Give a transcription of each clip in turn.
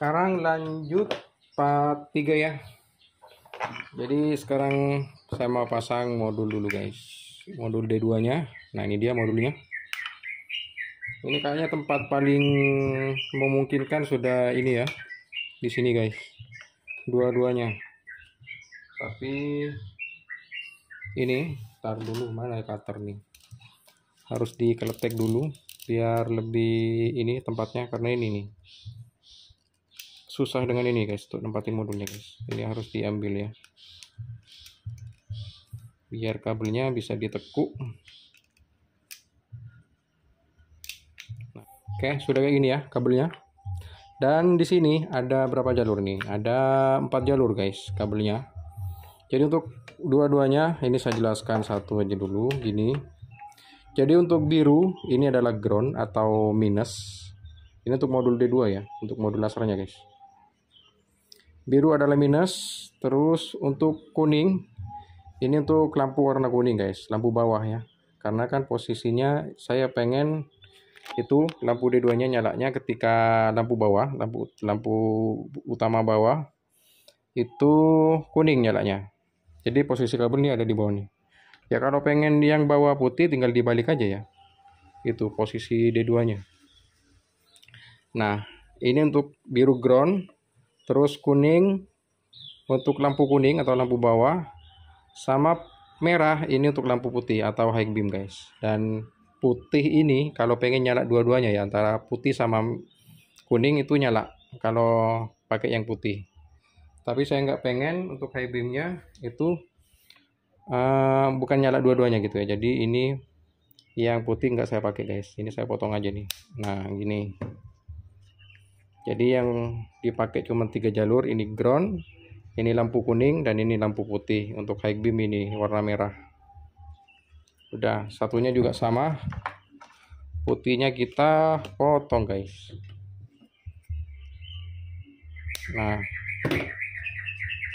sekarang lanjut part 3 ya jadi sekarang saya mau pasang modul dulu guys modul D2 nya nah ini dia modulnya ini kayaknya tempat paling memungkinkan sudah ini ya di sini guys dua-duanya tapi ini tar dulu mana ya cutter nih harus dikeletek dulu biar lebih ini tempatnya karena ini nih susah dengan ini guys untuk nempatin modulnya guys ini harus diambil ya biar kabelnya bisa ditekuk nah, oke okay, sudah kayak gini ya kabelnya dan di sini ada berapa jalur nih ada empat jalur guys kabelnya jadi untuk dua-duanya ini saya jelaskan satu aja dulu gini jadi untuk biru ini adalah ground atau minus ini untuk modul D2 ya untuk modul lasernya guys biru adalah minus terus untuk kuning ini untuk lampu warna kuning guys lampu bawah ya karena kan posisinya saya pengen itu lampu D2 nya nyalanya ketika lampu bawah lampu lampu utama bawah itu kuning nyalanya jadi posisi kabel ini ada di bawah nih ya kalau pengen yang bawah putih tinggal dibalik aja ya itu posisi D2 nya nah ini untuk biru ground terus kuning untuk lampu kuning atau lampu bawah sama merah ini untuk lampu putih atau high beam guys dan putih ini kalau pengen nyala dua-duanya ya antara putih sama kuning itu nyala kalau pakai yang putih tapi saya nggak pengen untuk high beamnya itu uh, bukan nyala dua-duanya gitu ya jadi ini yang putih nggak saya pakai guys ini saya potong aja nih nah gini jadi yang dipakai cuma tiga jalur ini ground ini lampu kuning dan ini lampu putih untuk high beam ini warna merah udah satunya juga sama putihnya kita potong guys nah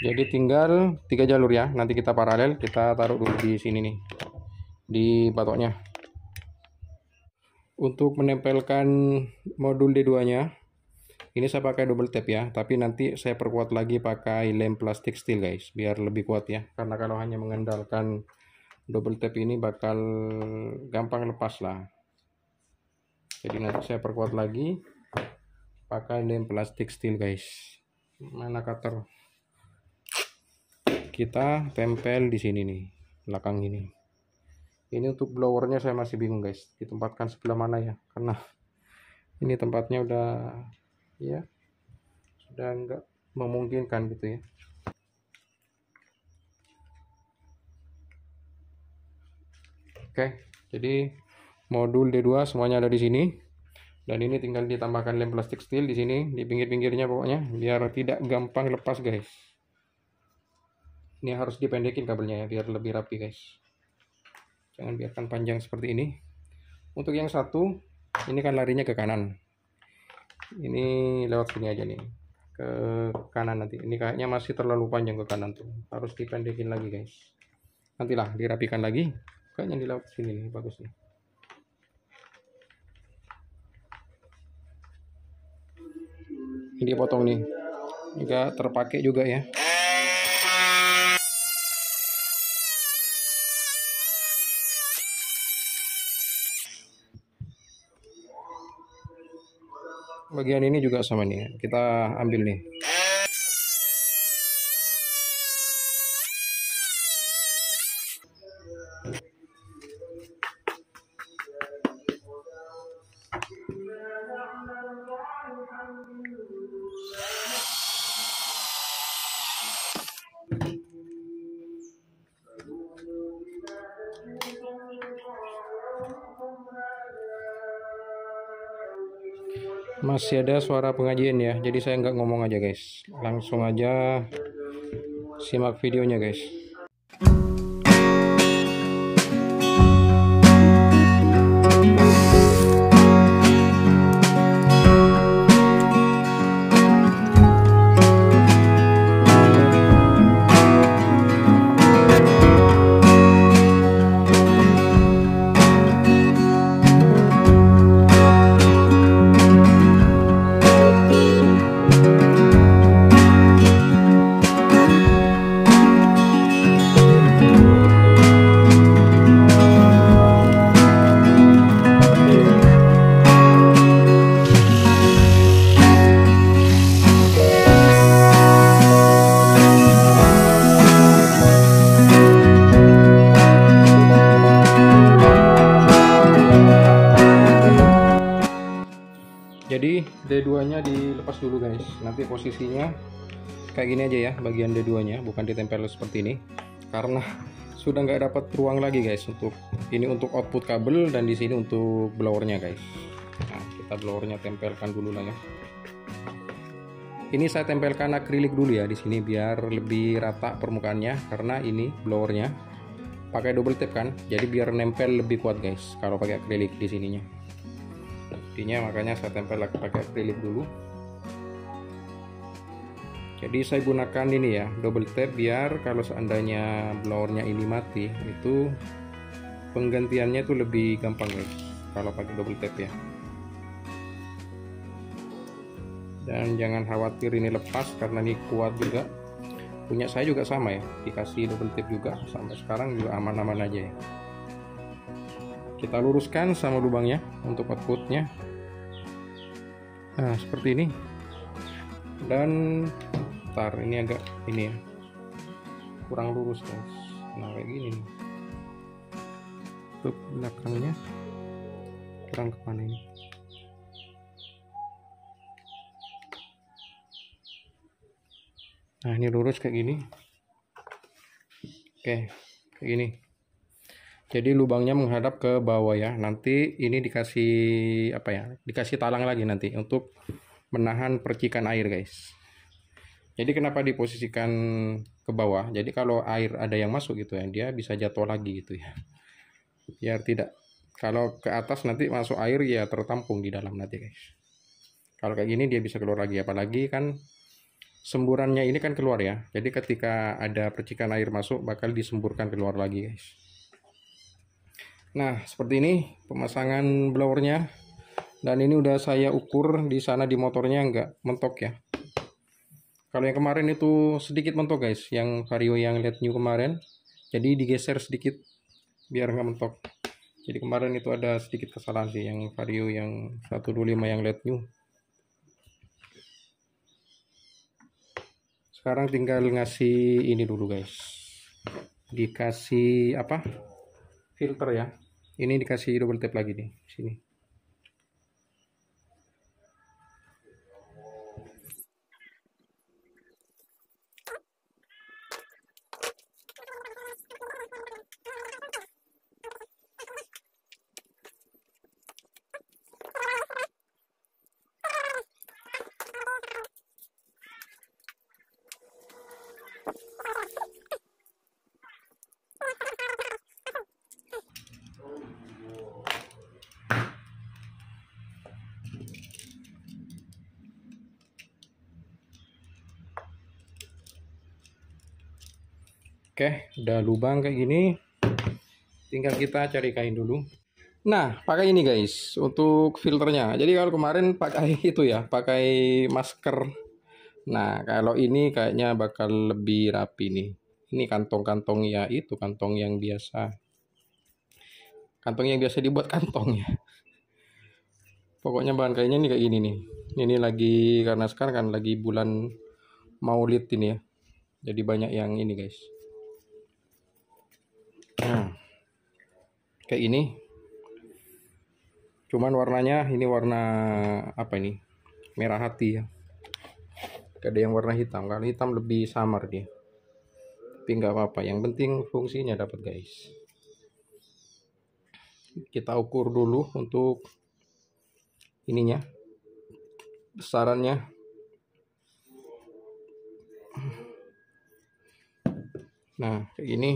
jadi tinggal tiga jalur ya nanti kita paralel kita taruh dulu di sini nih di batoknya untuk menempelkan modul D2 nya ini saya pakai double tape ya, tapi nanti saya perkuat lagi pakai lem plastik steel guys, biar lebih kuat ya. Karena kalau hanya mengandalkan double tape ini bakal gampang lepas lah. Jadi nanti saya perkuat lagi pakai lem plastik steel guys. Mana cutter? Kita tempel di sini nih, belakang ini. Ini untuk blowernya saya masih bingung guys, ditempatkan sebelah mana ya, karena ini tempatnya udah ya sudah nggak memungkinkan gitu ya oke jadi modul D2 semuanya ada di sini dan ini tinggal ditambahkan lem plastik steel di sini di pinggir-pinggirnya pokoknya biar tidak gampang lepas guys ini harus dipendekin kabelnya ya biar lebih rapi guys jangan biarkan panjang seperti ini untuk yang satu ini kan larinya ke kanan ini lewat sini aja nih ke kanan nanti ini kayaknya masih terlalu panjang ke kanan tuh harus dipendekin lagi guys nantilah dirapikan lagi kayaknya di lewat sini nih bagus nih ini dipotong nih juga terpakai juga ya bagian ini juga sama nih kita ambil nih ada suara pengajian ya jadi saya nggak ngomong aja guys langsung aja simak videonya guys D2-nya dilepas dulu guys. Nanti posisinya kayak gini aja ya, bagian D2-nya, bukan ditempel seperti ini. Karena sudah nggak dapat ruang lagi guys untuk ini untuk output kabel dan di sini untuk blowernya guys. Nah, kita blowernya tempelkan dulu lah ya. Ini saya tempelkan akrilik dulu ya di sini biar lebih rata permukaannya karena ini blowernya pakai double tip kan. Jadi biar nempel lebih kuat guys kalau pakai akrilik di sininya safety makanya saya tempel lagi pakai acrylic dulu jadi saya gunakan ini ya double tape biar kalau seandainya blowernya ini mati itu penggantiannya itu lebih gampang ya kalau pakai double tape ya dan jangan khawatir ini lepas karena ini kuat juga punya saya juga sama ya dikasih double tape juga sampai sekarang juga aman-aman aja ya kita luruskan sama lubangnya untuk outputnya nah seperti ini dan ntar ini agak ini ya kurang lurus guys nah kayak gini nih untuk belakangnya kurang kemana ini nah ini lurus kayak gini oke kayak gini jadi lubangnya menghadap ke bawah ya nanti ini dikasih apa ya dikasih talang lagi nanti untuk menahan percikan air guys jadi kenapa diposisikan ke bawah jadi kalau air ada yang masuk gitu ya dia bisa jatuh lagi gitu ya biar tidak kalau ke atas nanti masuk air ya tertampung di dalam nanti guys kalau kayak gini dia bisa keluar lagi apalagi kan semburannya ini kan keluar ya jadi ketika ada percikan air masuk bakal disemburkan keluar lagi guys Nah, seperti ini pemasangan blowernya. Dan ini udah saya ukur di sana di motornya nggak mentok ya. Kalau yang kemarin itu sedikit mentok guys, yang vario yang LED new kemarin. Jadi digeser sedikit biar nggak mentok. Jadi kemarin itu ada sedikit kesalahan sih yang vario yang 125 yang LED new. Sekarang tinggal ngasih ini dulu guys. Dikasih apa? Filter ya ini dikasih double tap lagi nih sini Oke, udah lubang kayak gini. Tinggal kita cari kain dulu. Nah, pakai ini guys untuk filternya. Jadi kalau kemarin pakai itu ya, pakai masker. Nah, kalau ini kayaknya bakal lebih rapi nih. Ini kantong-kantong ya itu kantong yang biasa. Kantong yang biasa dibuat kantong ya. Pokoknya bahan kainnya ini kayak gini nih. Ini lagi karena sekarang kan lagi bulan Maulid ini ya. Jadi banyak yang ini guys. Hmm. kayak ini cuman warnanya ini warna apa ini merah hati ya gak ada yang warna hitam karena hitam lebih samar dia tapi nggak apa-apa yang penting fungsinya dapat guys kita ukur dulu untuk ininya besarannya nah kayak gini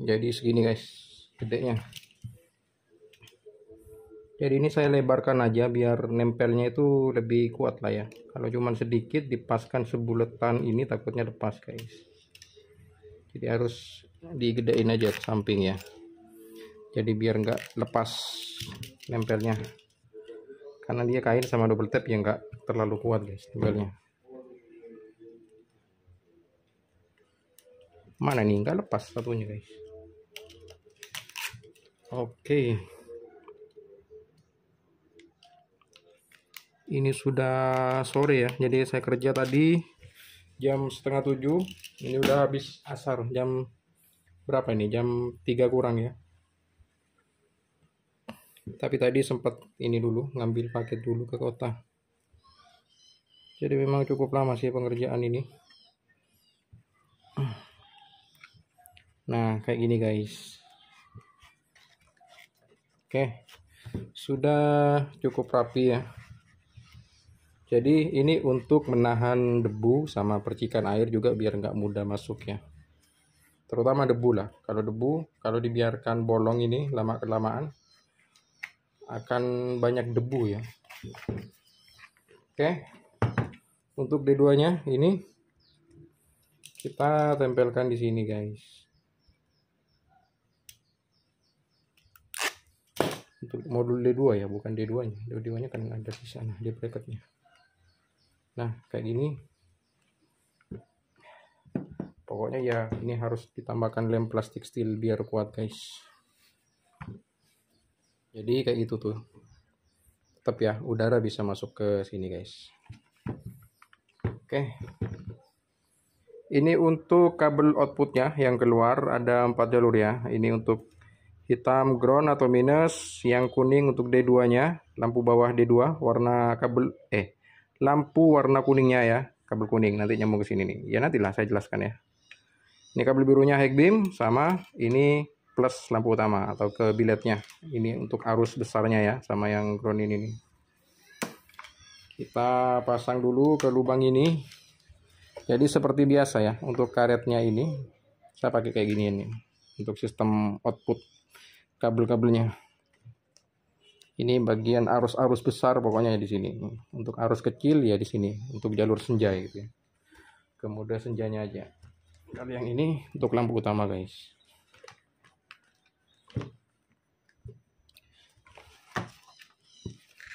jadi segini guys gedenya jadi ini saya lebarkan aja biar nempelnya itu lebih kuat lah ya kalau cuman sedikit dipaskan sebuletan ini takutnya lepas guys jadi harus digedein aja samping ya jadi biar nggak lepas nempelnya karena dia kain sama double tape yang nggak terlalu kuat guys nempelnya mana nih nggak lepas satunya guys Oke. Ini sudah sore ya. Jadi saya kerja tadi jam setengah tujuh. Ini udah habis asar. Jam berapa ini? Jam tiga kurang ya. Tapi tadi sempat ini dulu ngambil paket dulu ke kota. Jadi memang cukup lama sih pengerjaan ini. Nah, kayak gini guys. Oke, sudah cukup rapi ya. Jadi ini untuk menahan debu sama percikan air juga biar nggak mudah masuk ya. Terutama debu lah. Kalau debu, kalau dibiarkan bolong ini lama kelamaan akan banyak debu ya. Oke. Untuk D2-nya ini kita tempelkan di sini guys. untuk modul D2 ya bukan D2 nya D2 nya kan ada di sana di bracketnya nah kayak gini pokoknya ya ini harus ditambahkan lem plastik steel biar kuat guys jadi kayak gitu tuh tetap ya udara bisa masuk ke sini guys oke ini untuk kabel outputnya yang keluar ada empat jalur ya ini untuk hitam ground atau minus, yang kuning untuk D2-nya, lampu bawah D2 warna kabel eh lampu warna kuningnya ya, kabel kuning nanti nyambung ke sini nih. Ya nantilah saya jelaskan ya. Ini kabel birunya high beam sama ini plus lampu utama atau ke biletnya. Ini untuk arus besarnya ya sama yang ground ini nih. Kita pasang dulu ke lubang ini. Jadi seperti biasa ya untuk karetnya ini saya pakai kayak gini ini untuk sistem output kabel-kabelnya. Ini bagian arus-arus besar pokoknya di sini. Untuk arus kecil ya di sini, untuk jalur senja gitu ya. Kemudian senjanya aja. Kalau yang ini untuk lampu utama guys.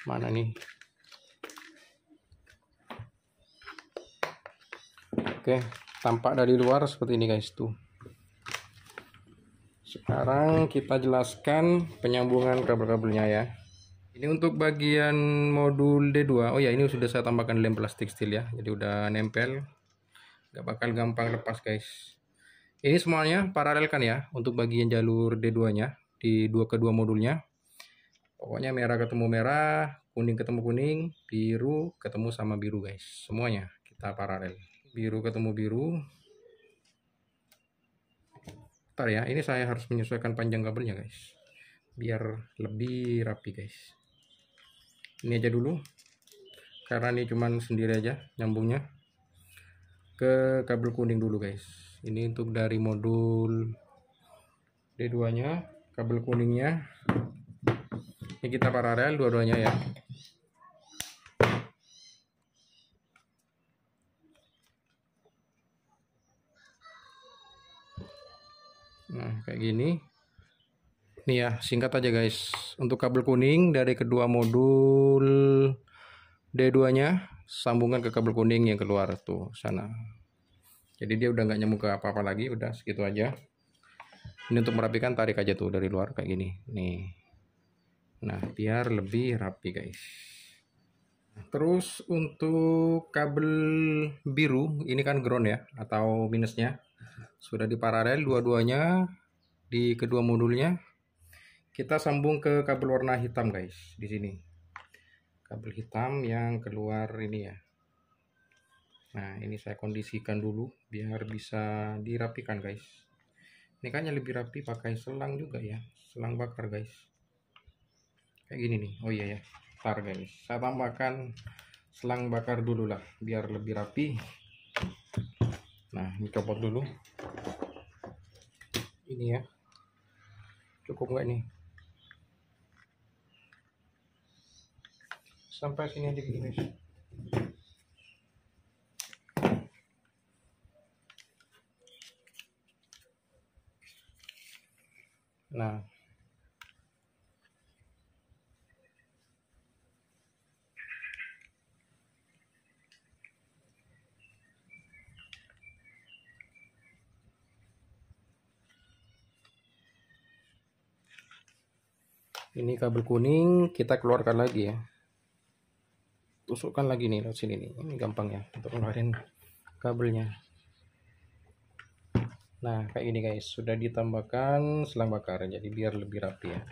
Mana nih? Oke, tampak dari luar seperti ini guys tuh. Sekarang kita jelaskan penyambungan kabel-kabelnya ya. Ini untuk bagian modul D2. Oh ya, ini sudah saya tambahkan lem plastik steel ya. Jadi udah nempel. Gak bakal gampang lepas, guys. Ini semuanya paralelkan ya untuk bagian jalur D2-nya di dua kedua modulnya. Pokoknya merah ketemu merah, kuning ketemu kuning, biru ketemu sama biru, guys. Semuanya kita paralel. Biru ketemu biru, Ntar ya, ini saya harus menyesuaikan panjang kabelnya guys. Biar lebih rapi guys. Ini aja dulu. Karena ini cuman sendiri aja nyambungnya. Ke kabel kuning dulu guys. Ini untuk dari modul D2 nya. Kabel kuningnya. Ini kita paralel dua-duanya ya. begini nih ya singkat aja guys untuk kabel kuning dari kedua modul D2 nya sambungan ke kabel kuning yang keluar tuh sana jadi dia udah nggak nyambung ke apa-apa lagi udah segitu aja ini untuk merapikan tarik aja tuh dari luar kayak gini nih nah biar lebih rapi guys terus untuk kabel biru ini kan ground ya atau minusnya sudah di dua-duanya di kedua modulnya kita sambung ke kabel warna hitam guys di sini kabel hitam yang keluar ini ya nah ini saya kondisikan dulu biar bisa dirapikan guys ini kayaknya lebih rapi pakai selang juga ya selang bakar guys kayak gini nih oh iya ya tar guys saya tambahkan selang bakar dulu lah biar lebih rapi nah ini copot dulu ini ya cukup nggak nih sampai sini aja gitu guys nah ini kabel kuning kita keluarkan lagi ya tusukkan lagi nih lewat sini nih ini gampang ya untuk ngeluarin kabelnya nah kayak gini guys sudah ditambahkan selang bakar jadi biar lebih rapi ya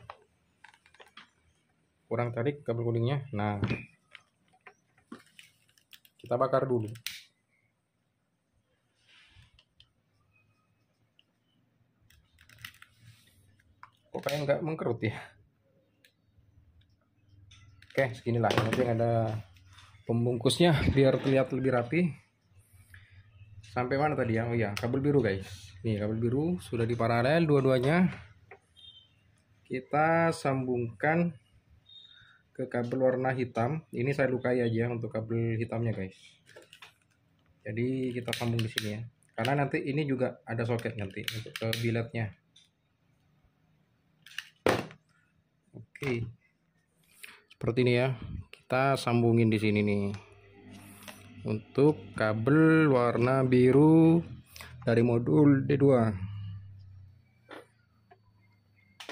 kurang tarik kabel kuningnya nah kita bakar dulu kok kayak nggak mengkerut ya oke seginilah yang penting ada pembungkusnya biar terlihat lebih rapi sampai mana tadi ya oh iya, kabel biru guys Ini kabel biru sudah diparalel dua-duanya kita sambungkan ke kabel warna hitam ini saya lukai aja untuk kabel hitamnya guys jadi kita sambung di sini ya karena nanti ini juga ada soket nanti untuk ke biletnya oke okay seperti ini ya kita sambungin di sini nih untuk kabel warna biru dari modul D2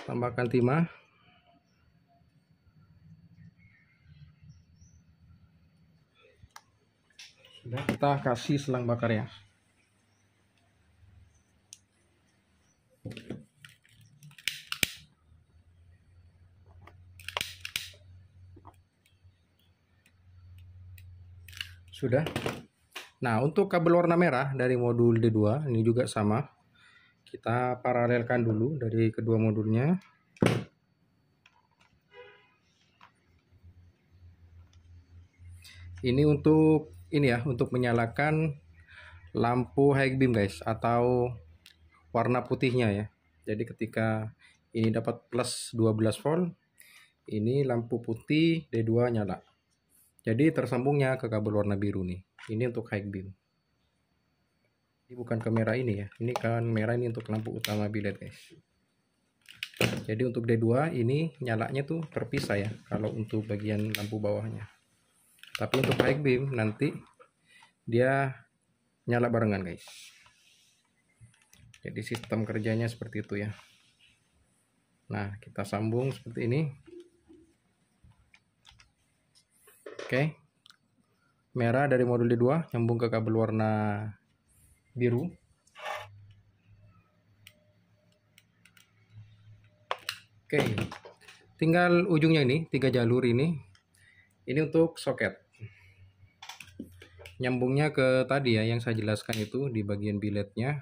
tambahkan timah sudah kita kasih selang bakar ya Sudah. Nah, untuk kabel warna merah dari modul D2 ini juga sama. Kita paralelkan dulu dari kedua modulnya. Ini untuk ini ya, untuk menyalakan lampu high beam guys atau warna putihnya ya. Jadi ketika ini dapat plus 12 volt, ini lampu putih D2 nyala. Jadi tersambungnya ke kabel warna biru nih. Ini untuk high beam. Ini bukan kamera ini ya. Ini kan merah ini untuk lampu utama bilet guys. Jadi untuk D2 ini nyalanya tuh terpisah ya. Kalau untuk bagian lampu bawahnya. Tapi untuk high beam nanti dia nyala barengan guys. Jadi sistem kerjanya seperti itu ya. Nah kita sambung seperti ini. Oke. Merah dari modul D2 nyambung ke kabel warna biru. Oke. Tinggal ujungnya ini, tiga jalur ini. Ini untuk soket. Nyambungnya ke tadi ya yang saya jelaskan itu di bagian biletnya.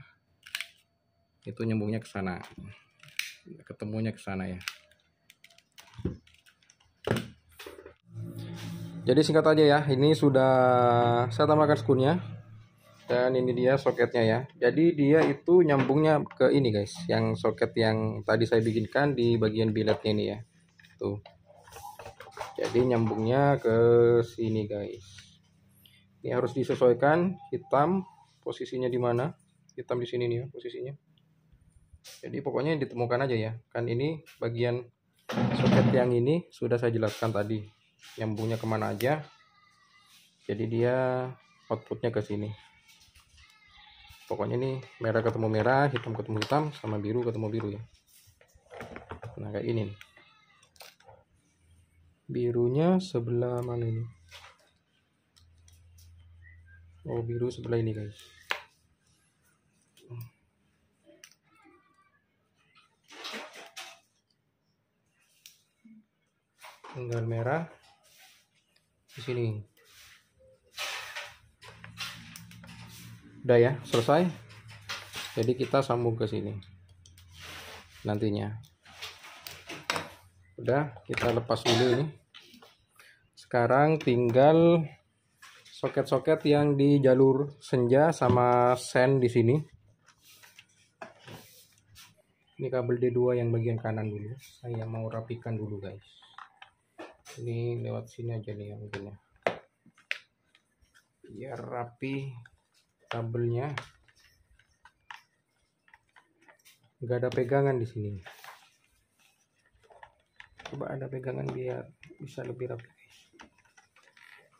Itu nyambungnya ke sana. Ketemunya ke sana ya. jadi singkat aja ya ini sudah saya tambahkan skunnya dan ini dia soketnya ya jadi dia itu nyambungnya ke ini guys yang soket yang tadi saya bikinkan di bagian biletnya ini ya tuh jadi nyambungnya ke sini guys ini harus disesuaikan hitam posisinya di mana hitam di sini nih ya posisinya jadi pokoknya ditemukan aja ya kan ini bagian soket yang ini sudah saya jelaskan tadi nyambungnya kemana aja jadi dia outputnya ke sini pokoknya ini merah ketemu merah hitam ketemu hitam sama biru ketemu biru ya nah kayak ini nih. birunya sebelah mana ini oh biru sebelah ini guys tinggal merah di sini udah ya selesai jadi kita sambung ke sini nantinya udah kita lepas dulu ini sekarang tinggal soket-soket yang di jalur senja sama sen di sini ini kabel D2 yang bagian kanan dulu saya mau rapikan dulu guys ini lewat sini aja nih ya mungkin ya. biar rapi kabelnya enggak ada pegangan di sini coba ada pegangan biar bisa lebih rapi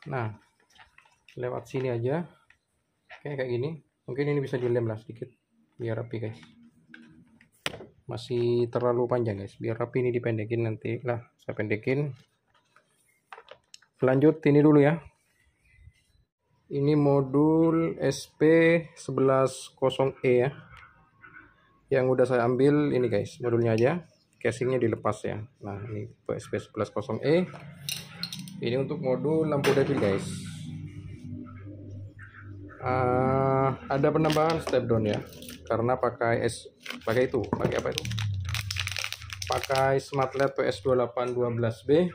nah lewat sini aja kayak kayak gini mungkin ini bisa dilem lah sedikit biar rapi guys masih terlalu panjang guys biar rapi ini dipendekin nanti lah saya pendekin lanjut ini dulu ya ini modul sp 110 e ya yang udah saya ambil ini guys modulnya aja casingnya dilepas ya nah ini sp 110 e ini untuk modul lampu devil guys uh, ada penambahan step down ya karena pakai S pakai itu pakai apa itu pakai smart led PS2812B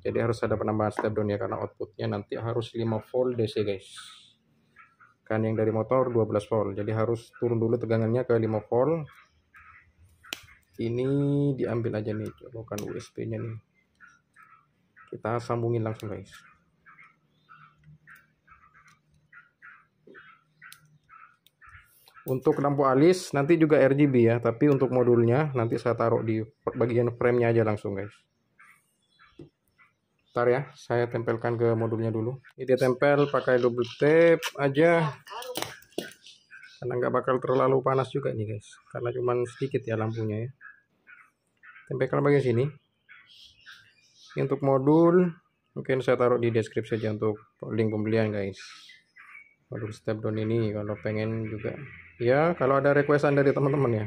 jadi harus ada penambahan step down ya karena outputnya nanti harus 5 volt DC guys kan yang dari motor 12 volt jadi harus turun dulu tegangannya ke 5 volt ini diambil aja nih colokan USB nya nih kita sambungin langsung guys Untuk lampu alis nanti juga RGB ya, tapi untuk modulnya nanti saya taruh di bagian frame-nya aja langsung guys. Ntar ya, saya tempelkan ke modulnya dulu. Ini dia tempel pakai double tape aja. Karena nggak bakal terlalu panas juga nih guys. Karena cuma sedikit ya lampunya ya. Tempelkan bagian sini. Ini untuk modul, mungkin saya taruh di deskripsi aja untuk link pembelian guys. Modul step down ini kalau pengen juga. Ya, kalau ada requestan dari teman-teman ya.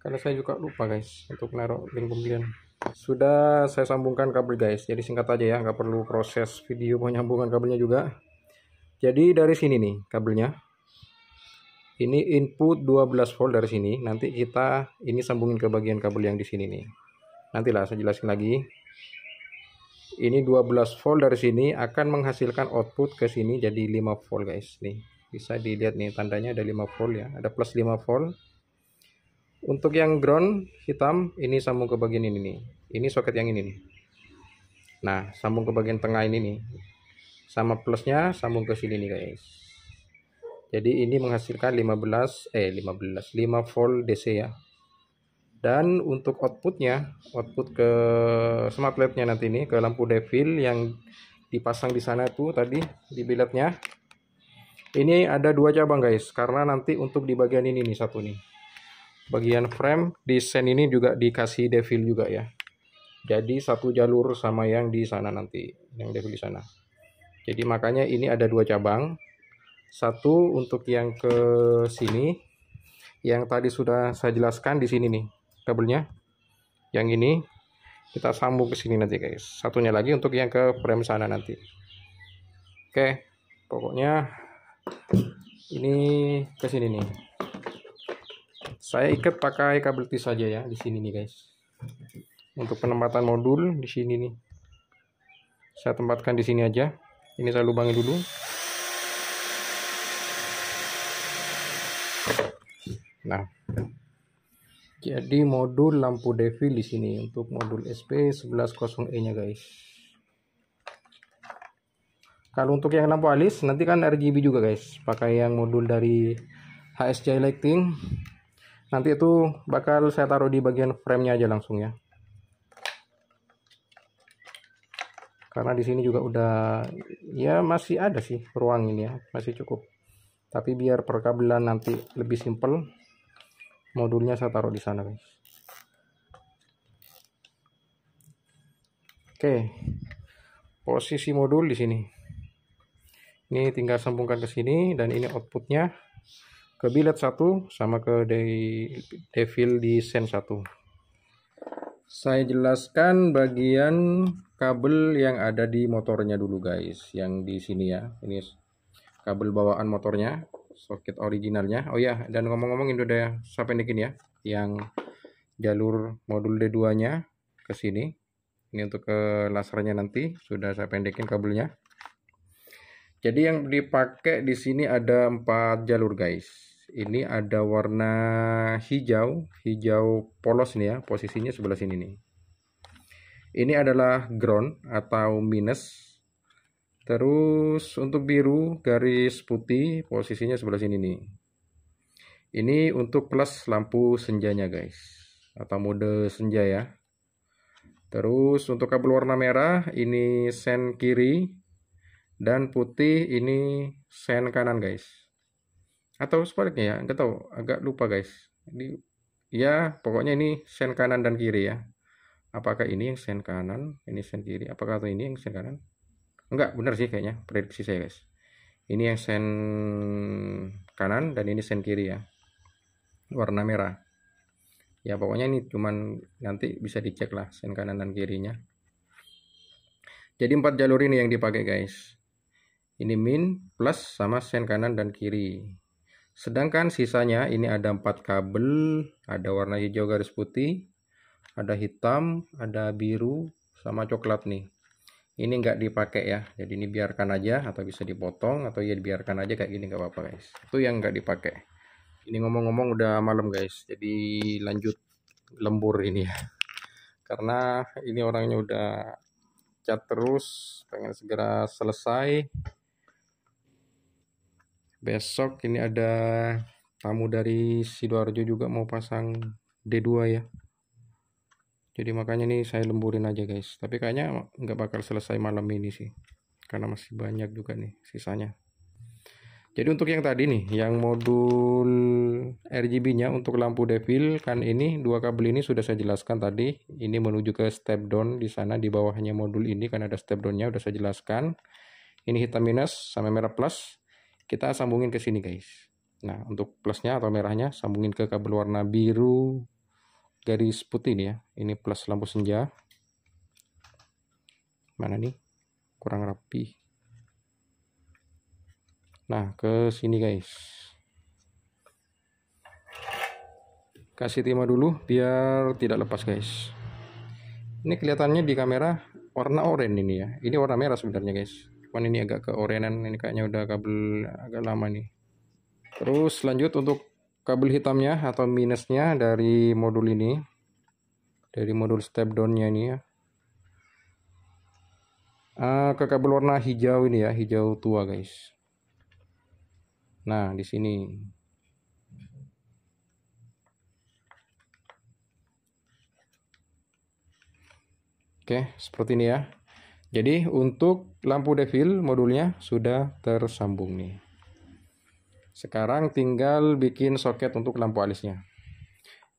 Karena saya juga lupa guys untuk naruh link pembelian sudah saya sambungkan kabel guys jadi singkat aja ya nggak perlu proses video penyambungan kabelnya juga jadi dari sini nih kabelnya ini input 12 volt dari sini nanti kita ini sambungin ke bagian kabel yang di sini nih nantilah saya jelasin lagi ini 12 volt dari sini akan menghasilkan output ke sini jadi 5 volt guys nih bisa dilihat nih tandanya ada 5 volt ya ada plus 5 volt untuk yang ground hitam ini sambung ke bagian ini nih. Ini soket yang ini nih. Nah, sambung ke bagian tengah ini nih. Sama plusnya sambung ke sini nih guys. Jadi ini menghasilkan 15 eh 15 5 volt DC ya. Dan untuk outputnya, output ke smart labnya nanti ini ke lampu devil yang dipasang di sana tuh tadi di biletnya. Ini ada dua cabang guys, karena nanti untuk di bagian ini nih satu nih bagian frame desain ini juga dikasih devil juga ya jadi satu jalur sama yang di sana nanti yang devil di sana jadi makanya ini ada dua cabang satu untuk yang ke sini yang tadi sudah saya jelaskan di sini nih kabelnya yang ini kita sambung ke sini nanti guys satunya lagi untuk yang ke frame sana nanti oke pokoknya ini ke sini nih saya ikat pakai kabel tis saja ya di sini nih guys untuk penempatan modul di sini nih saya tempatkan di sini aja ini saya lubangi dulu nah jadi modul lampu devil di sini untuk modul SP110E nya guys kalau untuk yang lampu alis nanti kan RGB juga guys pakai yang modul dari HSJ Lighting nanti itu bakal saya taruh di bagian framenya aja langsung ya karena di sini juga udah ya masih ada sih ruang ini ya masih cukup tapi biar perkabelan nanti lebih simple modulnya saya taruh di sana guys oke posisi modul di sini ini tinggal sambungkan ke sini dan ini outputnya ke billet 1 sama ke devil di sen 1 saya jelaskan bagian kabel yang ada di motornya dulu guys yang di sini ya ini kabel bawaan motornya soket originalnya oh ya dan ngomong-ngomong ini udah saya pendekin ya yang jalur modul D2 nya ke sini ini untuk ke lasernya nanti sudah saya pendekin kabelnya jadi yang dipakai di sini ada empat jalur guys ini ada warna hijau, hijau polos nih ya, posisinya sebelah sini nih. Ini adalah ground atau minus. Terus untuk biru garis putih posisinya sebelah sini nih. Ini untuk plus lampu senjanya guys, atau mode senja ya. Terus untuk kabel warna merah ini sen kiri dan putih ini sen kanan guys atau sebaliknya ya nggak tahu agak lupa guys ini ya pokoknya ini sen kanan dan kiri ya apakah ini yang sen kanan ini sen kiri apakah ini yang sen kanan enggak benar sih kayaknya prediksi saya guys ini yang sen kanan dan ini sen kiri ya warna merah ya pokoknya ini cuman nanti bisa dicek lah sen kanan dan kirinya jadi empat jalur ini yang dipakai guys ini min plus sama sen kanan dan kiri Sedangkan sisanya ini ada empat kabel, ada warna hijau garis putih, ada hitam, ada biru, sama coklat nih. Ini nggak dipakai ya, jadi ini biarkan aja atau bisa dipotong atau ya biarkan aja kayak gini nggak apa-apa guys. Itu yang nggak dipakai. Ini ngomong-ngomong udah malam guys, jadi lanjut lembur ini ya. Karena ini orangnya udah cat terus, pengen segera selesai besok ini ada tamu dari Sidoarjo juga mau pasang D2 ya jadi makanya nih saya lemburin aja guys tapi kayaknya nggak bakal selesai malam ini sih karena masih banyak juga nih sisanya jadi untuk yang tadi nih yang modul RGB nya untuk lampu devil kan ini dua kabel ini sudah saya jelaskan tadi ini menuju ke step down di sana di bawahnya modul ini karena ada step down nya sudah saya jelaskan ini hitam minus sama merah plus kita sambungin ke sini guys nah untuk plusnya atau merahnya sambungin ke kabel warna biru garis putih ini ya ini plus lampu senja mana nih kurang rapi nah ke sini guys kasih timah dulu biar tidak lepas guys ini kelihatannya di kamera warna oranye ini ya ini warna merah sebenarnya guys depan ini agak ke orenan ini kayaknya udah kabel agak lama nih terus lanjut untuk kabel hitamnya atau minusnya dari modul ini dari modul step downnya ini ya uh, ke kabel warna hijau ini ya hijau tua guys nah di sini Oke, seperti ini ya. Jadi untuk lampu devil modulnya sudah tersambung nih. Sekarang tinggal bikin soket untuk lampu alisnya.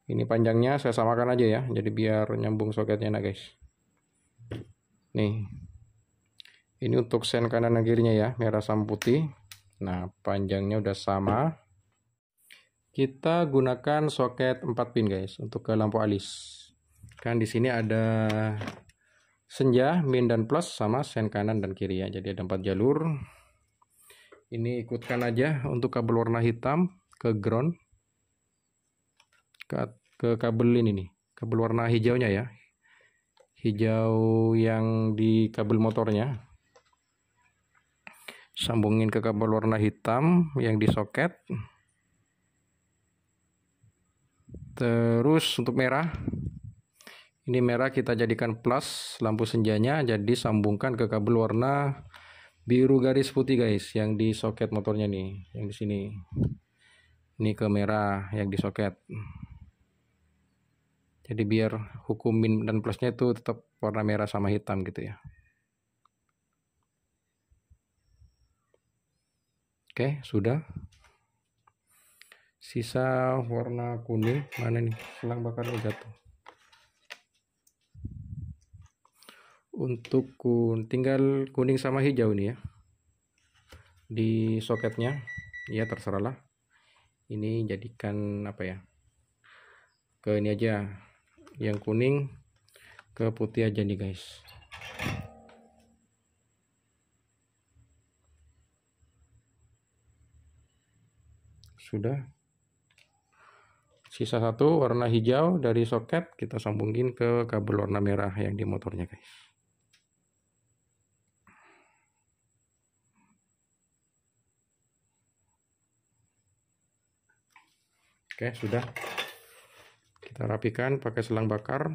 Ini panjangnya saya samakan aja ya, jadi biar nyambung soketnya enak guys. Nih, ini untuk sen kanan dan kirinya ya, merah sama putih. Nah, panjangnya udah sama. Kita gunakan soket 4 pin guys untuk ke lampu alis. Kan di sini ada senja min dan plus sama sen kanan dan kiri ya jadi ada empat jalur ini ikutkan aja untuk kabel warna hitam ke ground ke, ke kabel ini nih kabel warna hijaunya ya hijau yang di kabel motornya sambungin ke kabel warna hitam yang di soket terus untuk merah ini merah kita jadikan plus lampu senjanya, jadi sambungkan ke kabel warna biru garis putih guys yang di soket motornya nih, yang di sini. Ini ke merah yang di soket. Jadi biar hukum min dan plusnya itu tetap warna merah sama hitam gitu ya. Oke, sudah. Sisa warna kuning mana nih? Selang bakar jatuh. untuk kun tinggal kuning sama hijau ini ya di soketnya ya terserah lah ini jadikan apa ya ke ini aja yang kuning ke putih aja nih guys sudah sisa satu warna hijau dari soket kita sambungin ke kabel warna merah yang di motornya guys Oke, sudah. Kita rapikan pakai selang bakar.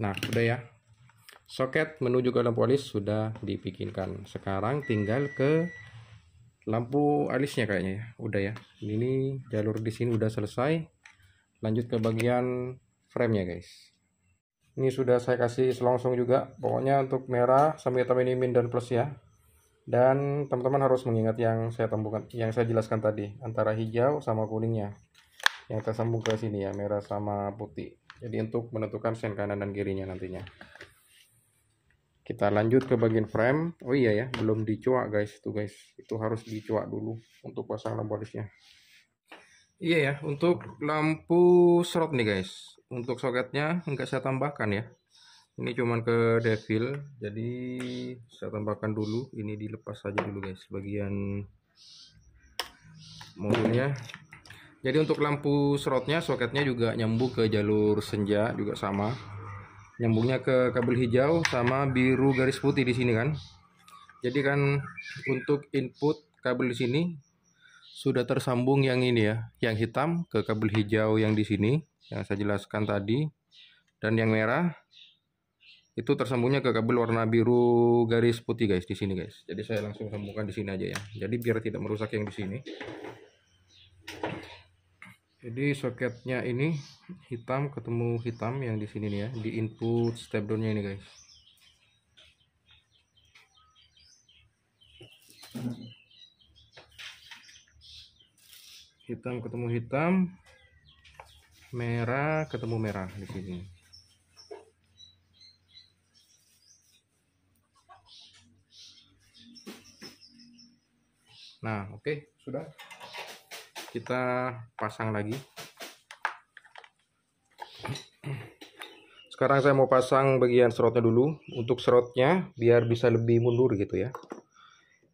Nah, udah ya. Soket menuju ke lampu alis sudah dibikinkan. Sekarang tinggal ke lampu alisnya kayaknya ya. Udah ya. Ini jalur di sini udah selesai. Lanjut ke bagian frame ya guys ini sudah saya kasih selongsong juga pokoknya untuk merah sama hitam ini min dan plus ya dan teman-teman harus mengingat yang saya temukan, yang saya jelaskan tadi antara hijau sama kuningnya yang kita sambung ke sini ya merah sama putih jadi untuk menentukan sen kanan dan kirinya nantinya kita lanjut ke bagian frame oh iya ya belum dicuak guys itu guys itu harus dicuak dulu untuk pasang lampu alisnya iya ya untuk lampu serot nih guys untuk soketnya enggak saya tambahkan ya ini cuman ke devil jadi saya tambahkan dulu ini dilepas saja dulu guys bagian modulnya jadi untuk lampu serotnya soketnya juga nyambung ke jalur senja juga sama nyambungnya ke kabel hijau sama biru garis putih di sini kan jadi kan untuk input kabel di sini sudah tersambung yang ini ya, yang hitam ke kabel hijau yang di sini yang saya jelaskan tadi dan yang merah itu tersambungnya ke kabel warna biru garis putih guys di sini guys. Jadi saya langsung sambungkan di sini aja ya. Jadi biar tidak merusak yang di sini. Jadi soketnya ini hitam ketemu hitam yang di sini nih ya, di input step down-nya ini guys. hitam ketemu hitam merah ketemu merah di sini nah oke okay, sudah kita pasang lagi sekarang saya mau pasang bagian serotnya dulu untuk serotnya biar bisa lebih mundur gitu ya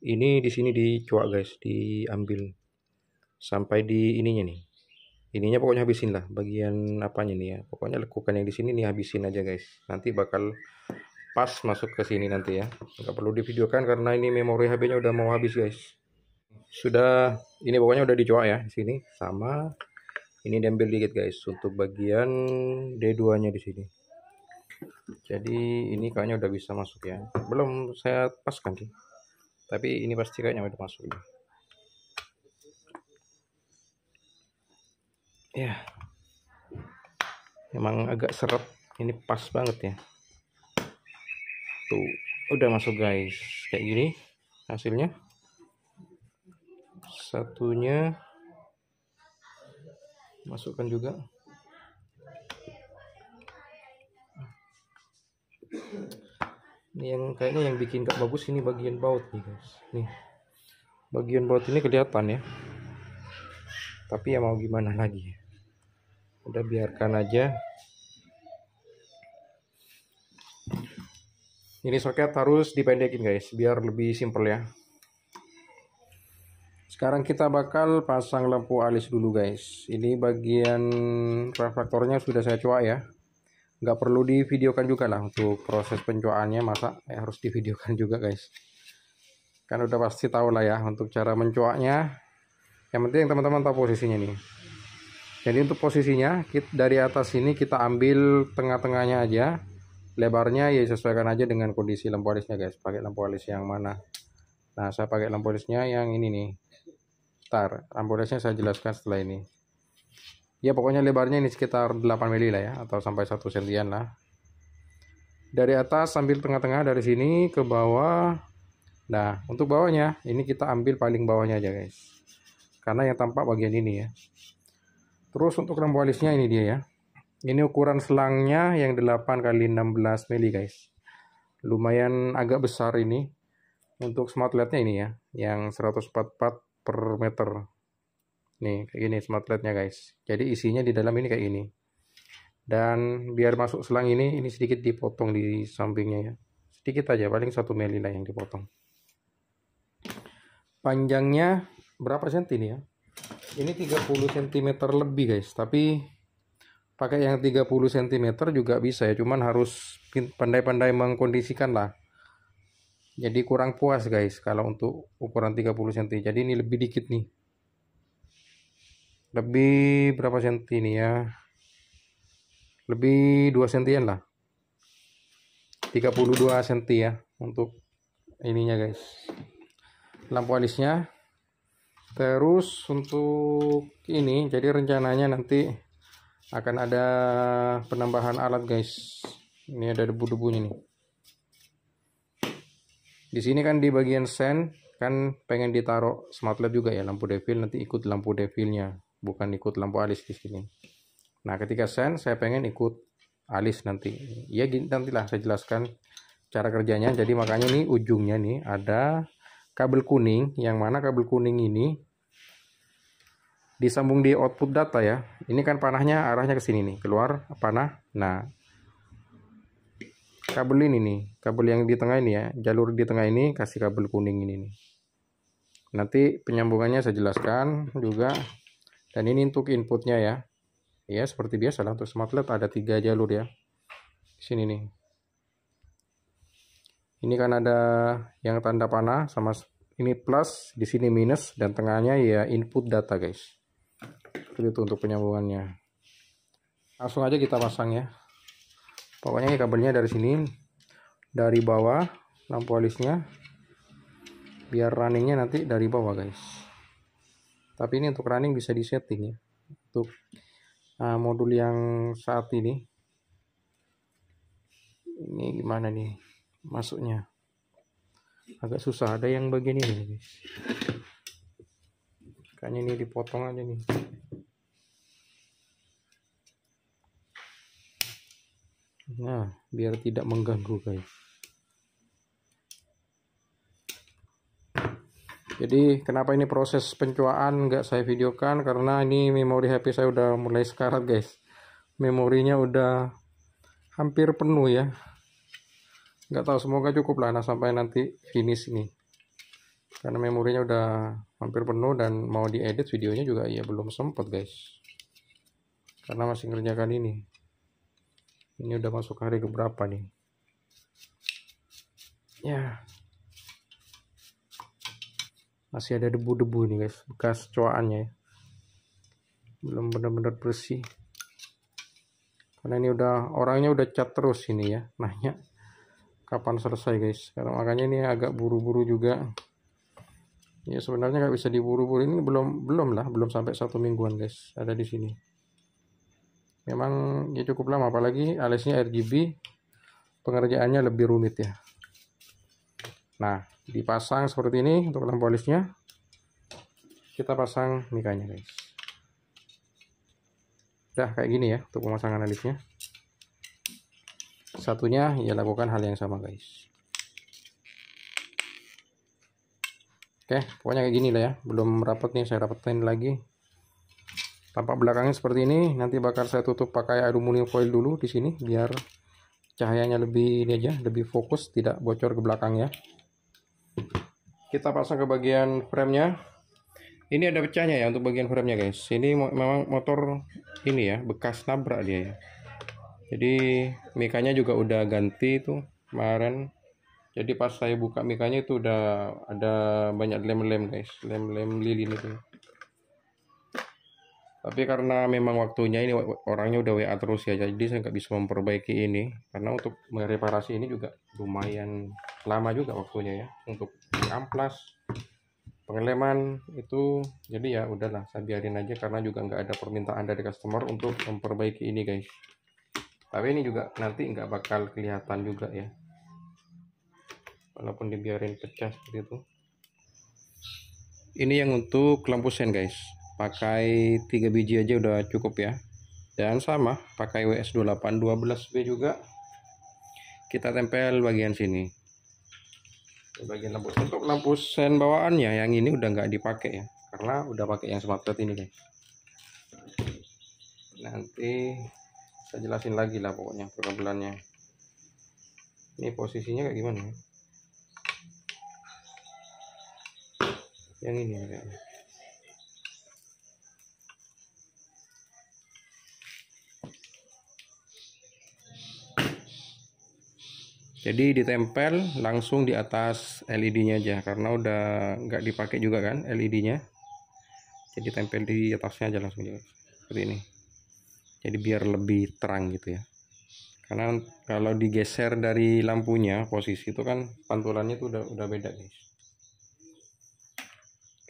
ini di sini dicuak guys diambil sampai di ininya nih ininya pokoknya habisin lah bagian apanya nih ya pokoknya lekukan yang di sini nih habisin aja guys nanti bakal pas masuk ke sini nanti ya nggak perlu di videokan karena ini memori HP nya udah mau habis guys sudah ini pokoknya udah dicoba ya di sini sama ini diambil dikit guys untuk bagian D2 nya di sini jadi ini kayaknya udah bisa masuk ya belum saya paskan sih tapi ini pasti kayaknya udah masuk ya. ya emang agak seret ini pas banget ya tuh udah masuk guys kayak gini hasilnya satunya masukkan juga ini yang kayaknya yang bikin gak bagus ini bagian baut nih guys nih bagian baut ini kelihatan ya tapi ya mau gimana lagi ya udah biarkan aja ini soket harus dipendekin guys biar lebih simpel ya sekarang kita bakal pasang lampu alis dulu guys ini bagian reflektornya sudah saya cuak ya nggak perlu di divideokan juga lah untuk proses pencuaannya masa ya, harus di divideokan juga guys kan udah pasti tahu lah ya untuk cara mencuaknya yang penting teman-teman tahu posisinya nih jadi untuk posisinya kita, dari atas sini kita ambil tengah-tengahnya aja lebarnya ya sesuaikan aja dengan kondisi lampu alisnya guys pakai lampu alis yang mana nah saya pakai lampu alisnya yang ini nih Tar, lampu alisnya saya jelaskan setelah ini ya pokoknya lebarnya ini sekitar 8 mili lah ya atau sampai 1 sentian lah dari atas sambil tengah-tengah dari sini ke bawah nah untuk bawahnya ini kita ambil paling bawahnya aja guys karena yang tampak bagian ini ya Terus untuk alisnya ini dia ya. Ini ukuran selangnya yang 8 kali 16 mili guys. Lumayan agak besar ini. Untuk smart led ini ya, yang 144 per meter. Nih, kayak gini smart led guys. Jadi isinya di dalam ini kayak gini. Dan biar masuk selang ini, ini sedikit dipotong di sampingnya ya. Sedikit aja, paling 1 mili lah yang dipotong. Panjangnya berapa senti ini ya? ini 30 cm lebih guys tapi pakai yang 30 cm juga bisa ya cuman harus pandai-pandai mengkondisikan lah jadi kurang puas guys kalau untuk ukuran 30 cm jadi ini lebih dikit nih lebih berapa senti ini ya lebih 2 sentian lah 32 cm ya untuk ininya guys lampu alisnya terus untuk ini jadi rencananya nanti akan ada penambahan alat guys ini ada debu-debunya nih di sini kan di bagian sen kan pengen ditaruh smart led juga ya lampu devil nanti ikut lampu devilnya bukan ikut lampu alis di sini nah ketika sen saya pengen ikut alis nanti ya nantilah saya jelaskan cara kerjanya jadi makanya nih ujungnya nih ada kabel kuning yang mana kabel kuning ini disambung di output data ya. Ini kan panahnya arahnya ke sini nih, keluar panah. Nah, kabel ini nih, kabel yang di tengah ini ya, jalur di tengah ini kasih kabel kuning ini nih. Nanti penyambungannya saya jelaskan juga. Dan ini untuk inputnya ya. Ya, seperti biasa lah untuk smart led ada tiga jalur ya. di Sini nih. Ini kan ada yang tanda panah sama ini plus, di sini minus, dan tengahnya ya input data guys seperti itu gitu untuk penyambungannya langsung aja kita pasang ya pokoknya ini kabelnya dari sini dari bawah lampu alisnya biar runningnya nanti dari bawah guys tapi ini untuk running bisa disetting ya untuk uh, modul yang saat ini ini gimana nih masuknya agak susah ada yang bagian ini guys kayaknya ini dipotong aja nih nah biar tidak mengganggu guys jadi kenapa ini proses pencuaan nggak saya videokan karena ini memori HP saya udah mulai sekarat guys memorinya udah hampir penuh ya nggak tahu semoga cukup lah nah sampai nanti finish ini karena memorinya udah hampir penuh dan mau diedit videonya juga ya belum sempat guys karena masih ngerjakan ini ini udah masuk hari keberapa nih ya masih ada debu-debu ini guys bekas coaannya ya. belum benar-benar bersih karena ini udah orangnya udah cat terus ini ya nanya kapan selesai guys karena makanya ini agak buru-buru juga ya sebenarnya nggak bisa diburu-buru ini belum belum lah belum sampai satu mingguan guys ada di sini memang ya cukup lama apalagi alisnya RGB pengerjaannya lebih rumit ya nah dipasang seperti ini untuk lampu alisnya kita pasang mikanya guys udah kayak gini ya untuk pemasangan alisnya satunya ya lakukan hal yang sama guys oke pokoknya kayak gini lah ya belum rapat nih saya rapetin lagi tampak belakangnya seperti ini nanti bakal saya tutup pakai aluminium foil dulu di sini biar cahayanya lebih ini aja lebih fokus tidak bocor ke belakang ya kita pasang ke bagian frame nya. ini ada pecahnya ya untuk bagian frame nya guys ini memang motor ini ya bekas nabrak dia ya jadi mikanya juga udah ganti tuh kemarin jadi pas saya buka mikanya itu udah ada banyak lem-lem guys lem-lem lilin itu tapi karena memang waktunya ini orangnya udah WA terus ya jadi saya nggak bisa memperbaiki ini karena untuk mereparasi ini juga lumayan lama juga waktunya ya untuk di amplas pengeleman itu jadi ya udahlah saya biarin aja karena juga nggak ada permintaan dari customer untuk memperbaiki ini guys tapi ini juga nanti nggak bakal kelihatan juga ya walaupun dibiarin pecah seperti itu ini yang untuk lampu sen guys pakai 3 biji aja udah cukup ya dan sama pakai WS28 12B juga kita tempel bagian sini bagian lampu untuk lampu sen bawaannya yang ini udah nggak dipakai ya karena udah pakai yang smart ini guys nanti saya jelasin lagi lah pokoknya perkebelannya ini posisinya kayak gimana ya? yang ini kayaknya jadi ditempel langsung di atas LED-nya aja karena udah nggak dipakai juga kan LED-nya jadi tempel di atasnya aja langsung aja, seperti ini jadi biar lebih terang gitu ya karena kalau digeser dari lampunya posisi itu kan pantulannya itu udah udah beda guys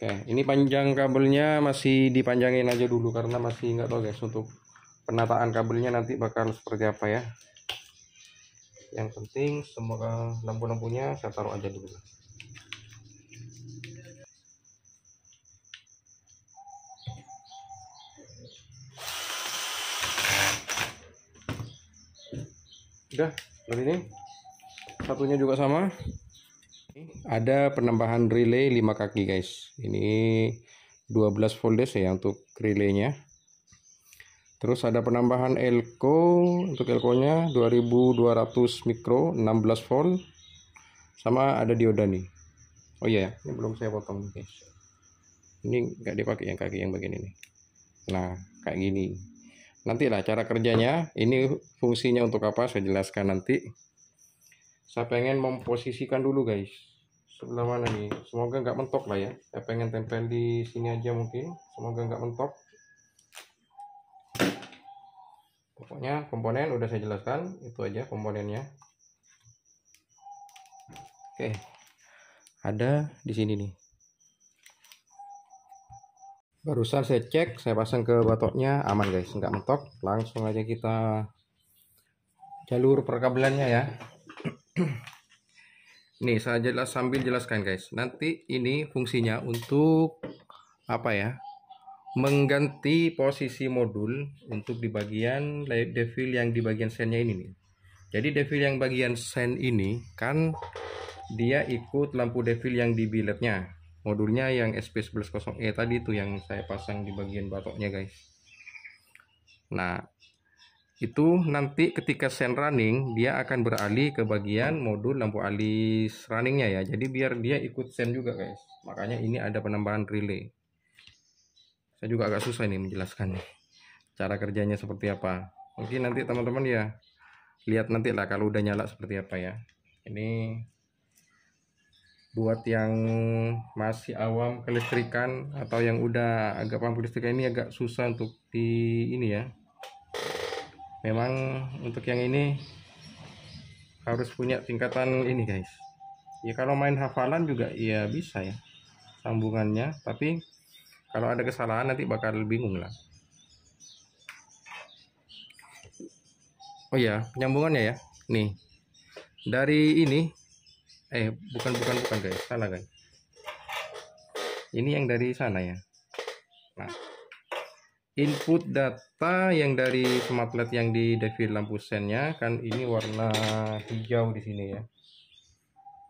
oke ini panjang kabelnya masih dipanjangin aja dulu karena masih nggak tahu guys untuk penataan kabelnya nanti bakal seperti apa ya yang penting semua lampu-lampunya saya taruh aja dulu udah seperti ini satunya juga sama ada penambahan relay 5 kaki guys ini 12 volt ya untuk relaynya Terus ada penambahan elko untuk elkonya 2200 mikro 16 volt sama ada dioda nih. Oh iya, ini belum saya potong nih guys. Ini nggak dipakai yang kaki yang bagian ini. Nah, kayak gini. nanti lah cara kerjanya, ini fungsinya untuk apa saya jelaskan nanti. Saya pengen memposisikan dulu guys. Sebelah mana nih? Semoga nggak mentok lah ya. Saya pengen tempel di sini aja mungkin. Semoga nggak mentok. pokoknya komponen udah saya jelaskan itu aja komponennya oke ada di sini nih barusan saya cek saya pasang ke batoknya aman guys nggak mentok langsung aja kita jalur perkabelannya ya nih saya jelas sambil jelaskan guys nanti ini fungsinya untuk apa ya mengganti posisi modul untuk di bagian devil yang di bagian sennya ini nih. Jadi devil yang bagian sen ini kan dia ikut lampu devil yang di biletnya. Modulnya yang SP110E tadi itu yang saya pasang di bagian batoknya guys. Nah, itu nanti ketika sen running dia akan beralih ke bagian modul lampu alis runningnya ya. Jadi biar dia ikut sen juga guys. Makanya ini ada penambahan relay saya juga agak susah ini menjelaskannya cara kerjanya seperti apa mungkin nanti teman-teman ya lihat nanti lah kalau udah nyala seperti apa ya ini buat yang masih awam kelistrikan atau yang udah agak paham kelistrikan ini agak susah untuk di ini ya memang untuk yang ini harus punya tingkatan ini guys ya kalau main hafalan juga ya bisa ya sambungannya tapi kalau ada kesalahan nanti bakal bingung lah oh ya penyambungannya ya nih dari ini eh bukan bukan bukan guys salah guys ini yang dari sana ya nah input data yang dari smartlet yang di devil lampu sennya kan ini warna hijau di sini ya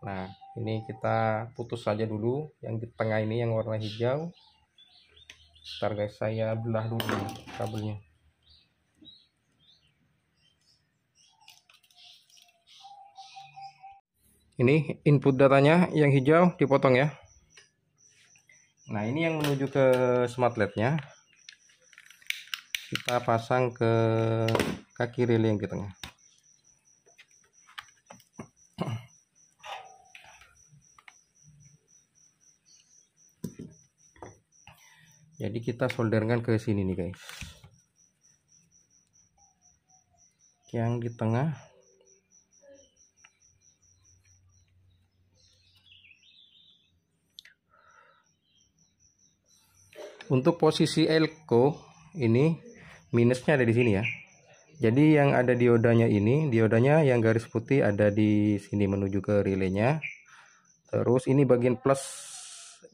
nah ini kita putus saja dulu yang di tengah ini yang warna hijau Ntar guys, saya belah dulu kabelnya. Ini input datanya yang hijau dipotong ya. Nah, ini yang menuju ke smart LED-nya. Kita pasang ke kaki relay yang di tengah. jadi kita solderkan ke sini nih guys yang di tengah untuk posisi elko ini minusnya ada di sini ya jadi yang ada diodanya ini diodanya yang garis putih ada di sini menuju ke relaynya terus ini bagian plus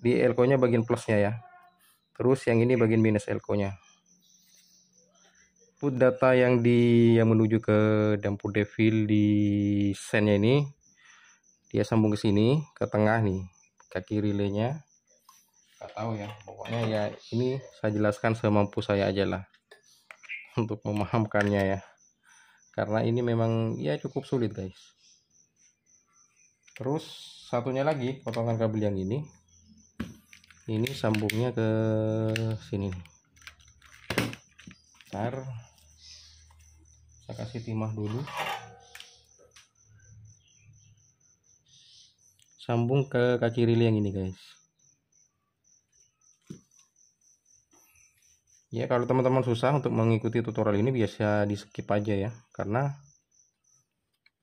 di elko nya bagian plusnya ya terus yang ini bagian minus elko nya put data yang di yang menuju ke dampu devil di sennya ini dia sambung ke sini ke tengah nih kaki relaynya nggak tahu ya pokoknya ya ini saya jelaskan semampu saya aja lah untuk memahamkannya ya karena ini memang ya cukup sulit guys terus satunya lagi potongan kabel yang ini ini sambungnya ke sini ntar saya kasih timah dulu sambung ke kaki rili yang ini guys ya kalau teman-teman susah untuk mengikuti tutorial ini biasa di skip aja ya karena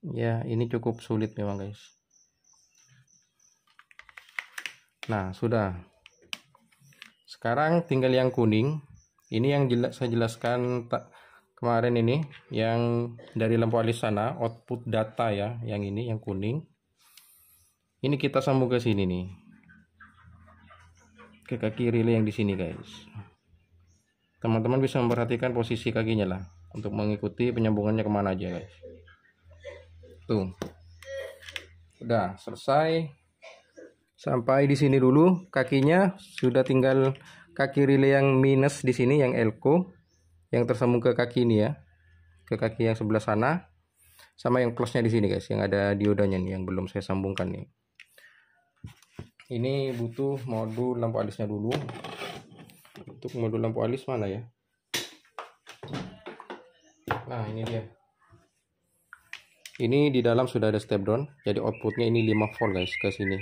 ya ini cukup sulit memang guys nah sudah sekarang tinggal yang kuning. Ini yang jelas saya jelaskan kemarin ini yang dari lampu alis sana output data ya, yang ini yang kuning. Ini kita sambung ke sini nih. Ke kaki relay yang di sini guys. Teman-teman bisa memperhatikan posisi kakinya lah untuk mengikuti penyambungannya kemana aja guys. Tuh. Udah selesai Sampai di sini dulu kakinya sudah tinggal kaki relay yang minus di sini yang elko yang tersambung ke kaki ini ya. Ke kaki yang sebelah sana sama yang plusnya di sini guys yang ada diodanya nih yang belum saya sambungkan nih. Ini butuh modul lampu alisnya dulu. Untuk modul lampu alis mana ya? Nah, ini dia. Ini di dalam sudah ada step down, jadi outputnya ini 5 volt guys ke sini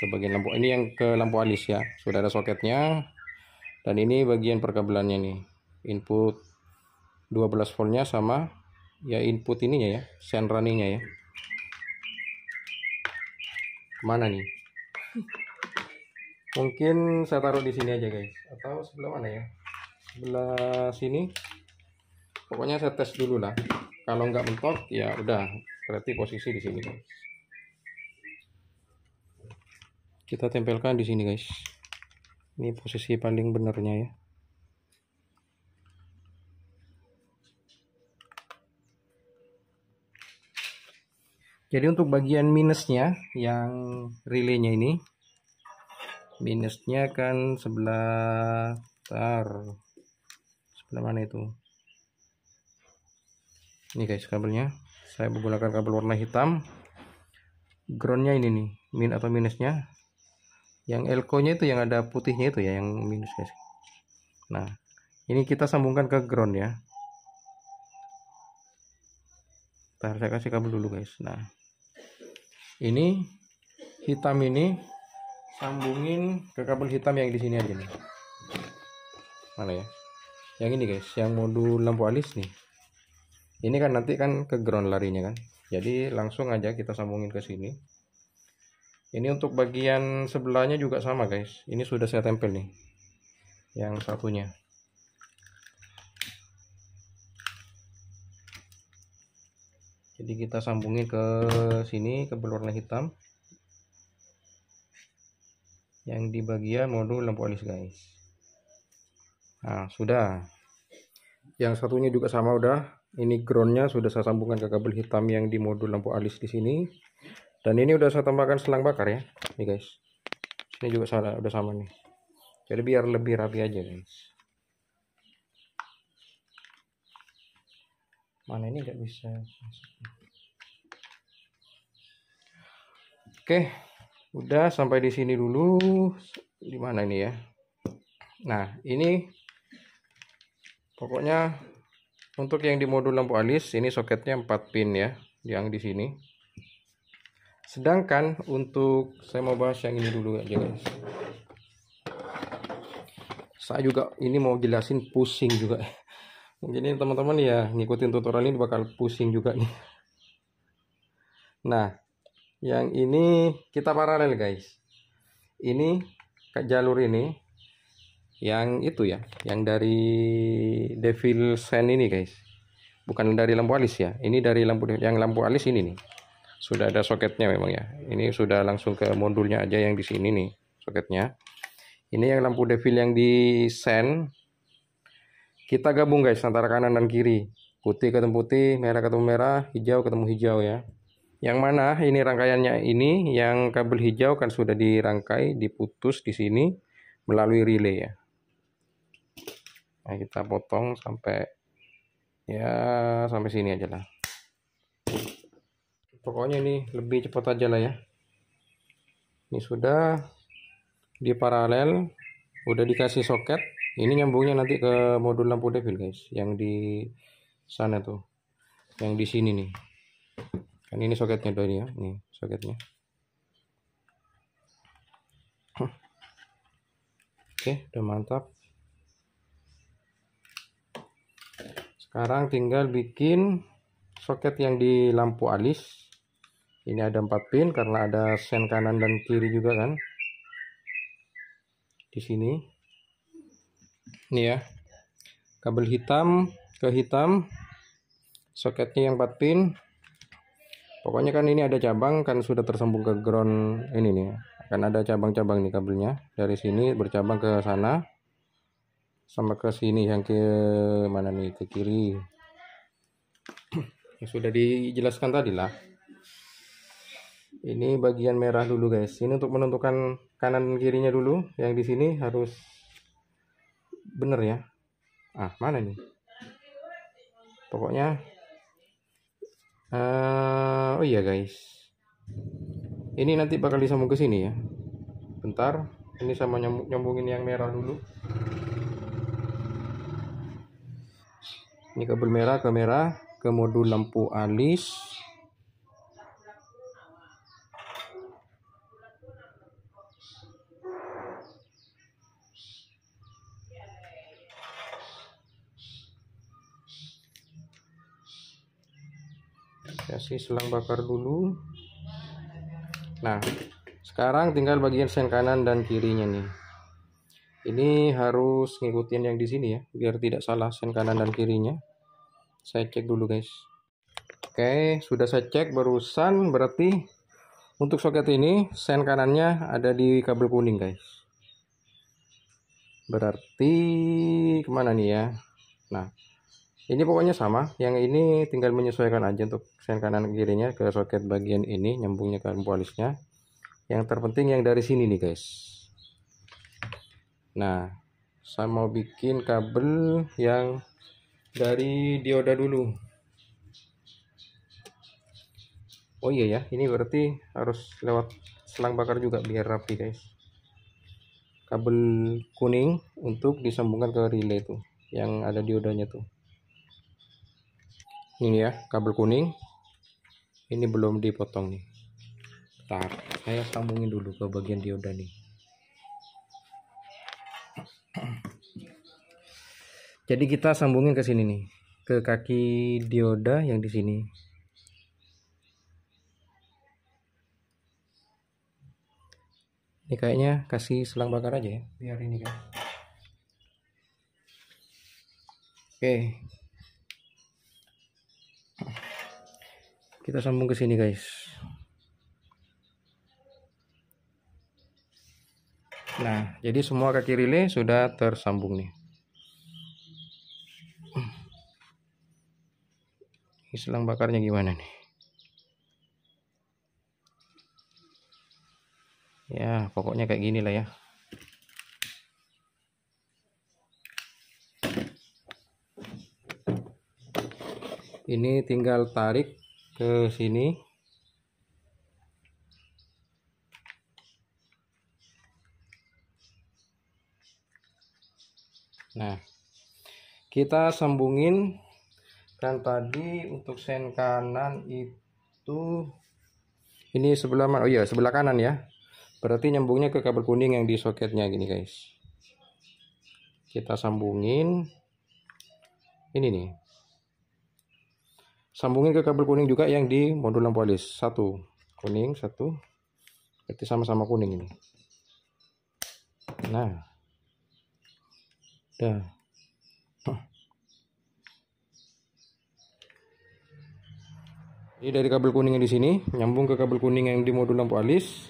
ke bagian lampu ini yang ke lampu alis ya sudah ada soketnya dan ini bagian perkabelannya nih input 12 voltnya sama ya input ininya ya sen runningnya ya mana nih mungkin saya taruh di sini aja guys atau sebelah mana ya sebelah sini pokoknya saya tes dulu lah kalau nggak mentok ya udah berarti posisi di sini guys kita tempelkan di sini guys ini posisi paling benarnya ya jadi untuk bagian minusnya yang relaynya ini minusnya kan sebelah tar sebelah mana itu ini guys kabelnya saya menggunakan kabel warna hitam groundnya ini nih min atau minusnya yang elko-nya itu yang ada putihnya itu ya yang minus guys nah ini kita sambungkan ke ground ya Bentar, saya kasih kabel dulu guys nah ini hitam ini sambungin ke kabel hitam yang di sini aja nih mana ya yang ini guys yang modul lampu alis nih ini kan nanti kan ke ground larinya kan jadi langsung aja kita sambungin ke sini ini untuk bagian sebelahnya juga sama guys ini sudah saya tempel nih yang satunya jadi kita sambungin ke sini ke berwarna hitam yang di bagian modul lampu alis guys nah sudah yang satunya juga sama udah ini groundnya sudah saya sambungkan ke kabel hitam yang di modul lampu alis di sini dan ini udah saya tambahkan selang bakar ya nih guys ini juga sama, udah sama nih jadi biar lebih rapi aja guys mana ini nggak bisa oke udah sampai di sini dulu di mana ini ya nah ini pokoknya untuk yang di modul lampu alis ini soketnya 4 pin ya yang di sini sedangkan untuk saya mau bahas yang ini dulu aja guys saya juga ini mau jelasin pusing juga mungkin ini teman-teman ya ngikutin tutorial ini bakal pusing juga nih nah yang ini kita paralel guys ini ke jalur ini yang itu ya yang dari devil sand ini guys bukan dari lampu alis ya ini dari lampu yang lampu alis ini nih sudah ada soketnya memang ya. Ini sudah langsung ke modulnya aja yang di sini nih soketnya. Ini yang lampu devil yang di sen. Kita gabung guys antara kanan dan kiri. Putih ketemu putih, merah ketemu merah, hijau ketemu hijau ya. Yang mana ini rangkaiannya ini yang kabel hijau kan sudah dirangkai, diputus di sini melalui relay ya. Nah, kita potong sampai ya sampai sini aja lah pokoknya ini lebih cepat aja lah ya ini sudah di paralel udah dikasih soket ini nyambungnya nanti ke modul lampu devil guys yang di sana tuh yang di sini nih kan ini soketnya dari ya nih soketnya oke udah mantap sekarang tinggal bikin soket yang di lampu alis ini ada empat pin karena ada sen kanan dan kiri juga kan di sini ini ya kabel hitam ke hitam soketnya yang empat pin pokoknya kan ini ada cabang kan sudah tersambung ke ground ini nih akan ada cabang-cabang nih kabelnya dari sini bercabang ke sana sama ke sini yang ke mana nih ke kiri yang sudah dijelaskan tadi lah ini bagian merah dulu guys ini untuk menentukan kanan kirinya dulu yang di sini harus bener ya ah mana nih pokoknya uh, oh iya guys ini nanti bakal disambung ke sini ya bentar ini sama nyambungin yang merah dulu ini kabel merah ke merah ke modul lampu alis kasih selang bakar dulu nah sekarang tinggal bagian sen kanan dan kirinya nih ini harus ngikutin yang di sini ya biar tidak salah sen kanan dan kirinya saya cek dulu guys oke sudah saya cek barusan berarti untuk soket ini sen kanannya ada di kabel kuning guys berarti kemana nih ya nah ini pokoknya sama yang ini tinggal menyesuaikan aja untuk sen kanan kirinya ke soket bagian ini nyambungnya ke polisnya yang terpenting yang dari sini nih guys nah saya mau bikin kabel yang dari dioda dulu oh iya ya ini berarti harus lewat selang bakar juga biar rapi guys kabel kuning untuk disambungkan ke relay tuh yang ada diodanya tuh ini ya kabel kuning ini belum dipotong nih Bentar, saya sambungin dulu ke bagian dioda nih jadi kita sambungin ke sini nih ke kaki dioda yang di sini ini kayaknya kasih selang bakar aja ya biar ini kan oke kita sambung ke sini guys nah jadi semua kaki relay sudah tersambung nih ini selang bakarnya gimana nih ya pokoknya kayak gini lah ya ini tinggal tarik ke sini nah kita sambungin kan tadi untuk sen kanan itu ini sebelah mana oh iya sebelah kanan ya berarti nyambungnya ke kabel kuning yang di soketnya gini guys kita sambungin ini nih sambungin ke kabel kuning juga yang di modul lampu alis satu kuning satu berarti sama-sama kuning ini nah dah ini dari kabel kuning yang di sini nyambung ke kabel kuning yang di modul lampu alis.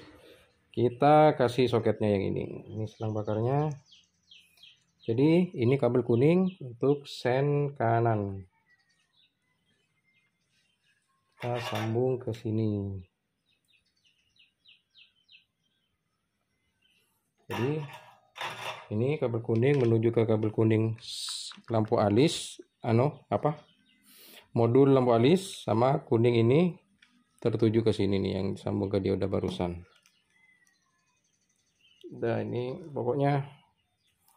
Kita kasih soketnya yang ini. Ini selang bakarnya. Jadi ini kabel kuning untuk sen kanan kita sambung ke sini jadi ini kabel kuning menuju ke kabel kuning lampu alis ano apa modul lampu alis sama kuning ini tertuju ke sini nih yang sambung ke dioda barusan nah ini pokoknya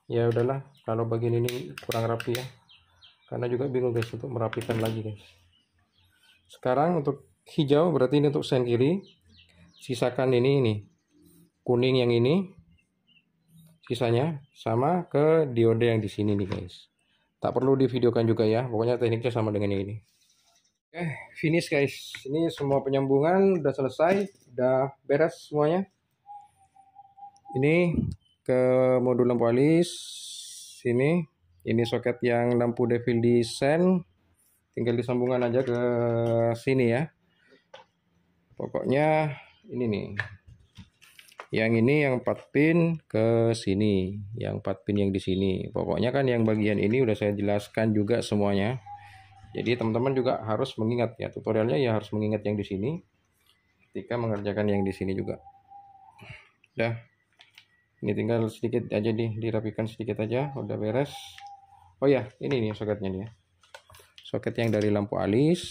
ya udahlah kalau bagian ini kurang rapi ya karena juga bingung guys untuk merapikan lagi guys sekarang untuk hijau berarti ini untuk sen kiri. Sisakan ini ini. Kuning yang ini. Sisanya sama ke diode yang di sini nih guys. Tak perlu di divideokan juga ya. Pokoknya tekniknya sama dengan yang ini. Oke, finish guys. Ini semua penyambungan udah selesai, udah beres semuanya. Ini ke modul lampu alis sini. Ini soket yang lampu devil di sen tinggal disambungkan aja ke sini ya pokoknya ini nih yang ini yang 4 pin ke sini yang 4 pin yang di sini pokoknya kan yang bagian ini udah saya jelaskan juga semuanya jadi teman-teman juga harus mengingat ya tutorialnya ya harus mengingat yang di sini ketika mengerjakan yang di sini juga udah ini tinggal sedikit aja nih dirapikan sedikit aja udah beres oh ya ini nih soketnya nih ya soket yang dari lampu alis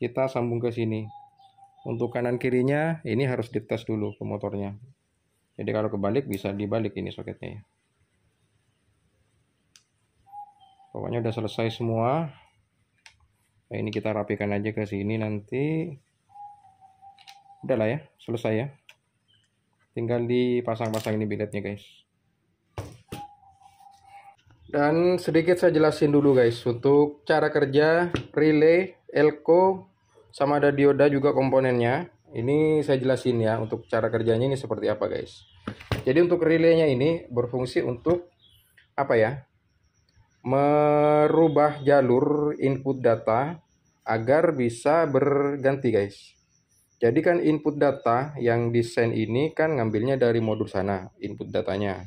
kita sambung ke sini untuk kanan kirinya ini harus dites dulu ke motornya jadi kalau kebalik bisa dibalik ini soketnya ya pokoknya udah selesai semua nah, ini kita rapikan aja ke sini nanti udah lah ya selesai ya tinggal dipasang-pasang ini biletnya guys dan sedikit saya jelasin dulu guys untuk cara kerja relay, elko, sama ada dioda juga komponennya. Ini saya jelasin ya untuk cara kerjanya ini seperti apa guys. Jadi untuk relaynya ini berfungsi untuk apa ya? Merubah jalur input data agar bisa berganti guys. Jadi kan input data yang desain ini kan ngambilnya dari modul sana input datanya.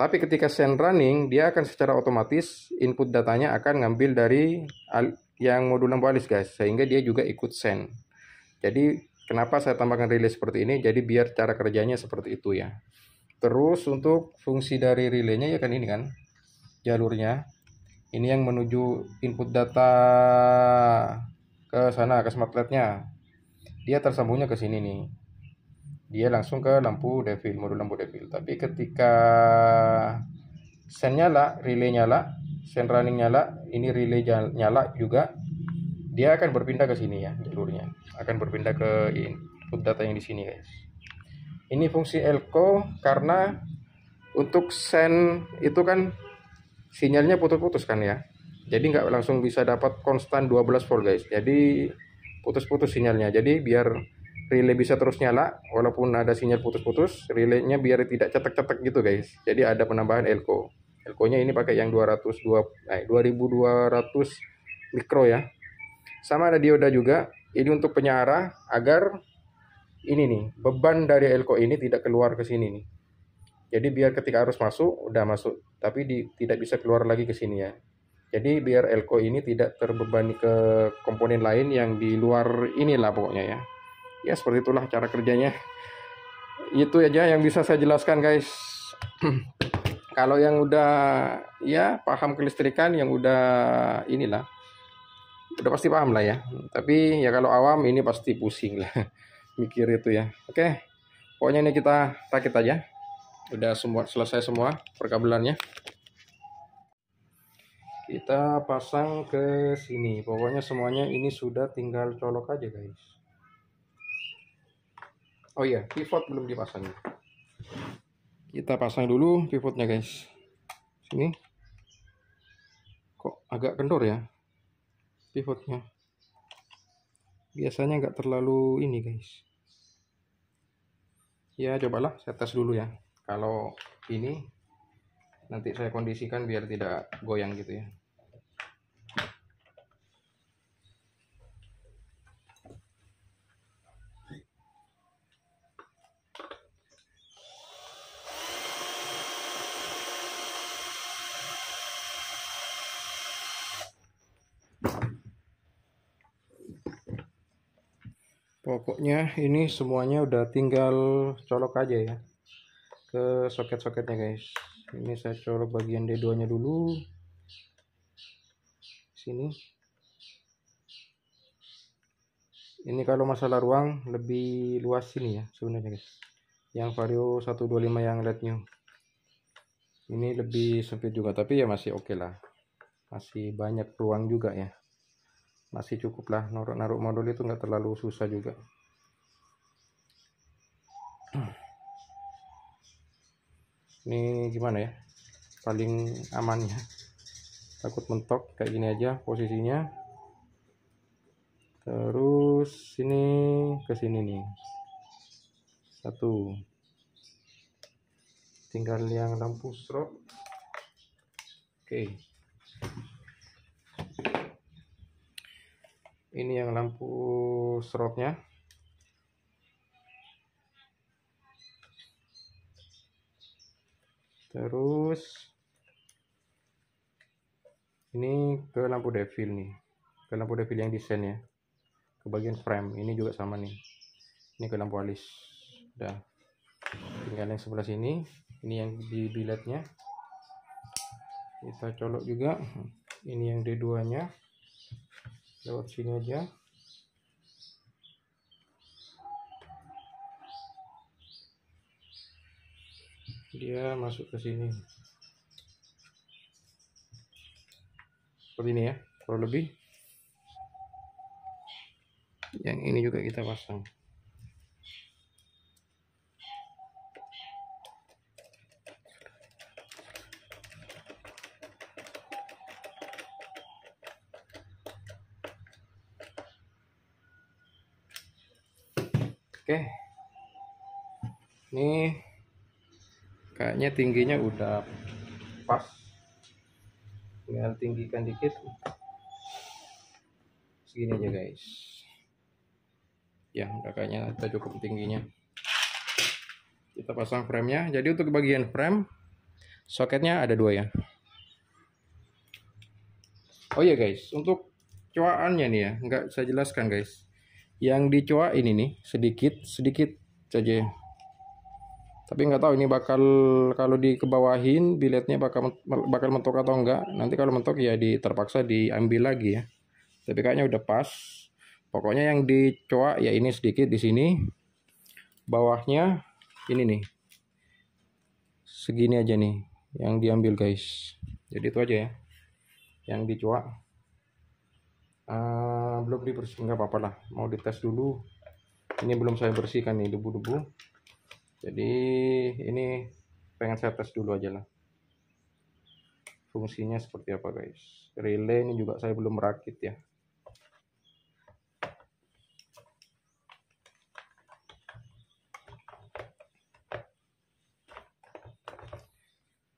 Tapi ketika send running, dia akan secara otomatis input datanya akan ngambil dari yang modul alis guys, sehingga dia juga ikut send. Jadi kenapa saya tambahkan relay seperti ini? Jadi biar cara kerjanya seperti itu ya. Terus untuk fungsi dari relaynya ya kan ini kan jalurnya. Ini yang menuju input data ke sana ke smart nya Dia tersambungnya ke sini nih dia langsung ke lampu devil modul lampu devil tapi ketika sen nyala relay nyala sen running nyala ini relay nyala juga dia akan berpindah ke sini ya jalurnya akan berpindah ke input data yang di sini guys ini fungsi elko karena untuk sen itu kan sinyalnya putus-putus kan ya jadi nggak langsung bisa dapat konstan 12 volt guys jadi putus-putus sinyalnya jadi biar relay bisa terus nyala walaupun ada sinyal putus-putus relaynya biar tidak cetek-cetek gitu guys jadi ada penambahan elko elkonya ini pakai yang 2, eh, 2200 mikro ya sama ada dioda juga ini untuk penyarah agar ini nih beban dari elko ini tidak keluar ke sini nih jadi biar ketika arus masuk udah masuk tapi di, tidak bisa keluar lagi ke sini ya jadi biar elko ini tidak terbebani ke komponen lain yang di luar inilah pokoknya ya ya seperti itulah cara kerjanya itu aja yang bisa saya jelaskan guys kalau yang udah ya paham kelistrikan yang udah inilah udah pasti paham lah ya tapi ya kalau awam ini pasti pusing lah mikir itu ya oke pokoknya ini kita rakit aja udah semua selesai semua perkabelannya kita pasang ke sini pokoknya semuanya ini sudah tinggal colok aja guys oh iya pivot belum dipasang kita pasang dulu pivotnya guys sini kok agak kendor ya pivotnya biasanya nggak terlalu ini guys ya cobalah saya tes dulu ya kalau ini nanti saya kondisikan biar tidak goyang gitu ya pokoknya ini semuanya udah tinggal colok aja ya ke soket-soketnya guys ini saya colok bagian D2 nya dulu sini ini kalau masalah ruang lebih luas sini ya sebenarnya guys yang vario 125 yang LED new ini lebih sempit juga tapi ya masih oke okay lah masih banyak ruang juga ya masih cukup lah naruh-naruh modul itu nggak terlalu susah juga ini gimana ya paling amannya takut mentok kayak gini aja posisinya terus sini ke sini nih satu tinggal yang lampu strobe oke okay. ini yang lampu serotnya terus ini ke lampu devil nih ke lampu devil yang desain ya ke bagian frame ini juga sama nih ini ke lampu alis udah tinggal yang sebelah sini ini yang di billetnya, kita colok juga ini yang D2 nya lewat sini aja dia masuk ke sini seperti ini ya kurang lebih yang ini juga kita pasang oke ini kayaknya tingginya udah pas tinggal tinggikan dikit segini aja guys ya udah kayaknya kita cukup tingginya kita pasang framenya jadi untuk bagian frame soketnya ada dua ya oh ya guys untuk coaannya nih ya nggak saya jelaskan guys yang dicoa ini nih sedikit sedikit saja tapi nggak tahu ini bakal kalau dikebawahin biletnya bakal bakal mentok atau enggak nanti kalau mentok ya di terpaksa diambil lagi ya tapi kayaknya udah pas pokoknya yang dicoa ya ini sedikit di sini bawahnya ini nih segini aja nih yang diambil guys jadi itu aja ya yang dicoa Eh, belum dibersihkan nggak apa-apa lah mau dites dulu ini belum saya bersihkan nih debu-debu jadi ini pengen saya tes dulu aja lah fungsinya seperti apa guys relay ini juga saya belum merakit ya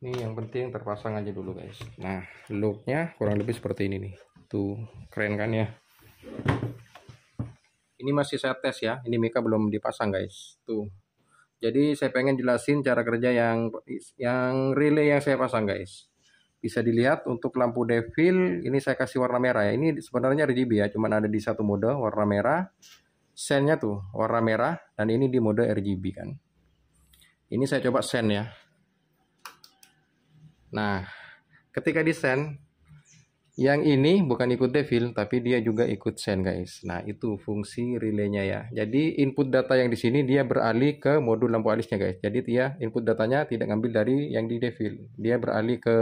ini yang penting terpasang aja dulu guys nah looknya kurang lebih seperti ini nih itu keren kan ya? Ini masih saya tes ya. Ini Mika belum dipasang, guys. Tuh. Jadi saya pengen jelasin cara kerja yang yang relay yang saya pasang, guys. Bisa dilihat untuk lampu devil ini saya kasih warna merah ya. Ini sebenarnya RGB ya, cuman ada di satu mode warna merah. Sennya tuh warna merah dan ini di mode RGB kan. Ini saya coba sen ya. Nah, ketika di sen yang ini bukan ikut devil, tapi dia juga ikut send guys. Nah, itu fungsi relaynya ya. Jadi input data yang di sini dia beralih ke modul lampu alisnya guys. Jadi dia input datanya tidak ngambil dari yang di devil. Dia beralih ke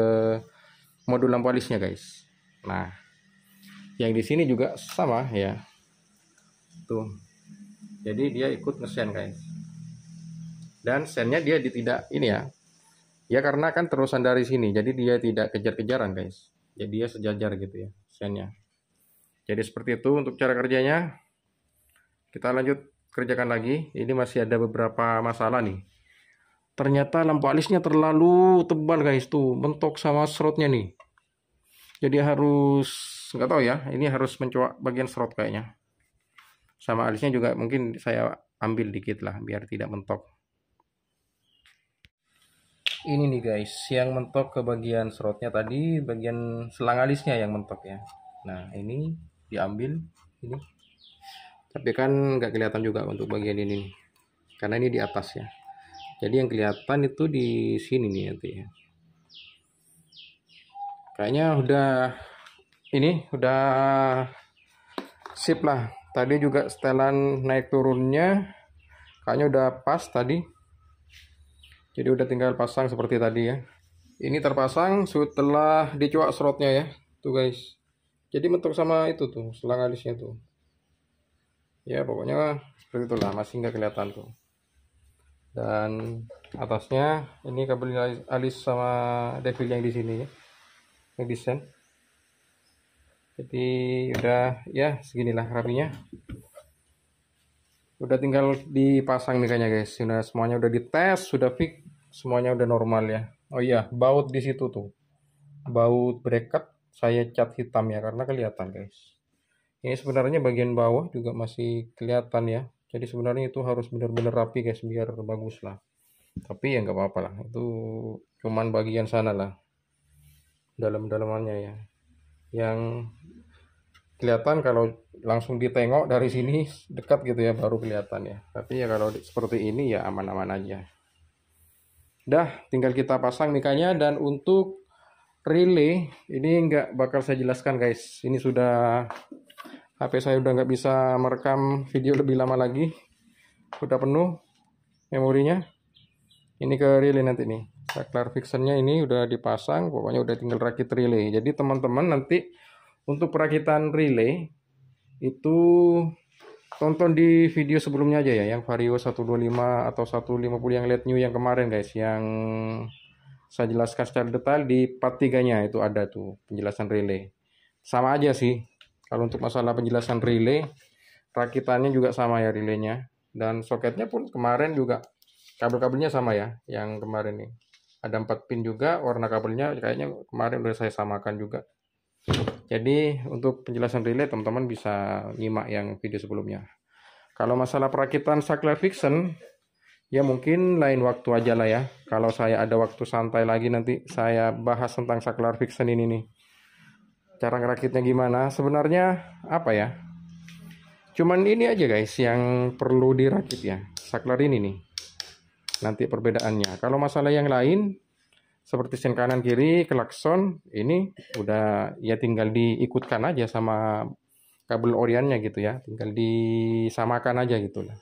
modul lampu alisnya guys. Nah, yang di sini juga sama ya. Tuh. Jadi dia ikut nge-send guys. Dan sendnya dia tidak ini ya. Ya karena kan terusan dari sini, jadi dia tidak kejar-kejaran guys jadi ya sejajar gitu ya desainnya jadi seperti itu untuk cara kerjanya kita lanjut kerjakan lagi ini masih ada beberapa masalah nih ternyata lampu alisnya terlalu tebal guys tuh mentok sama serotnya nih jadi harus nggak tahu ya ini harus mencoba bagian serot kayaknya sama alisnya juga mungkin saya ambil dikit lah biar tidak mentok ini nih guys yang mentok ke bagian serotnya tadi bagian selang alisnya yang mentok ya nah ini diambil ini tapi kan nggak kelihatan juga untuk bagian ini nih. karena ini di atas ya jadi yang kelihatan itu di sini nih nanti ya kayaknya udah ini udah sip lah tadi juga setelan naik turunnya kayaknya udah pas tadi jadi udah tinggal pasang seperti tadi ya ini terpasang setelah dicuak serotnya ya tuh guys jadi mentok sama itu tuh selang alisnya tuh ya pokoknya seperti itulah masih nggak kelihatan tuh dan atasnya ini kabel alis sama devil yang di sini ya yang desain. jadi udah ya seginilah rapinya udah tinggal dipasang nih kayaknya guys sudah semuanya udah dites sudah fix semuanya udah normal ya oh iya baut di situ tuh baut bracket saya cat hitam ya karena kelihatan guys ini sebenarnya bagian bawah juga masih kelihatan ya jadi sebenarnya itu harus benar-benar rapi guys biar bagus lah tapi ya nggak apa-apa lah itu cuman bagian sana lah dalam-dalamannya ya yang kelihatan kalau langsung ditengok dari sini dekat gitu ya baru kelihatan ya tapi ya kalau seperti ini ya aman-aman aja Dah, tinggal kita pasang mikanya dan untuk relay ini nggak bakal saya jelaskan guys. Ini sudah HP saya udah nggak bisa merekam video lebih lama lagi. Udah penuh memorinya. Ini ke relay nanti nih. Saklar fixernya ini udah dipasang, pokoknya udah tinggal rakit relay. Jadi teman-teman nanti untuk perakitan relay itu tonton di video sebelumnya aja ya yang Vario 125 atau 150 yang LED new yang kemarin guys yang saya jelaskan secara detail di part 3 nya itu ada tuh penjelasan relay sama aja sih kalau untuk masalah penjelasan relay rakitannya juga sama ya relaynya dan soketnya pun kemarin juga kabel-kabelnya sama ya yang kemarin nih ada 4 pin juga warna kabelnya kayaknya kemarin udah saya samakan juga jadi untuk penjelasan relay teman-teman bisa nyimak yang video sebelumnya. Kalau masalah perakitan saklar fiction, ya mungkin lain waktu aja lah ya. Kalau saya ada waktu santai lagi nanti saya bahas tentang saklar fiction ini nih. Cara ngerakitnya gimana? Sebenarnya apa ya? Cuman ini aja guys yang perlu dirakit ya. Saklar ini nih. Nanti perbedaannya. Kalau masalah yang lain, seperti sen kanan kiri klakson ini udah ya tinggal diikutkan aja sama kabel oriannya gitu ya tinggal disamakan aja gitu lah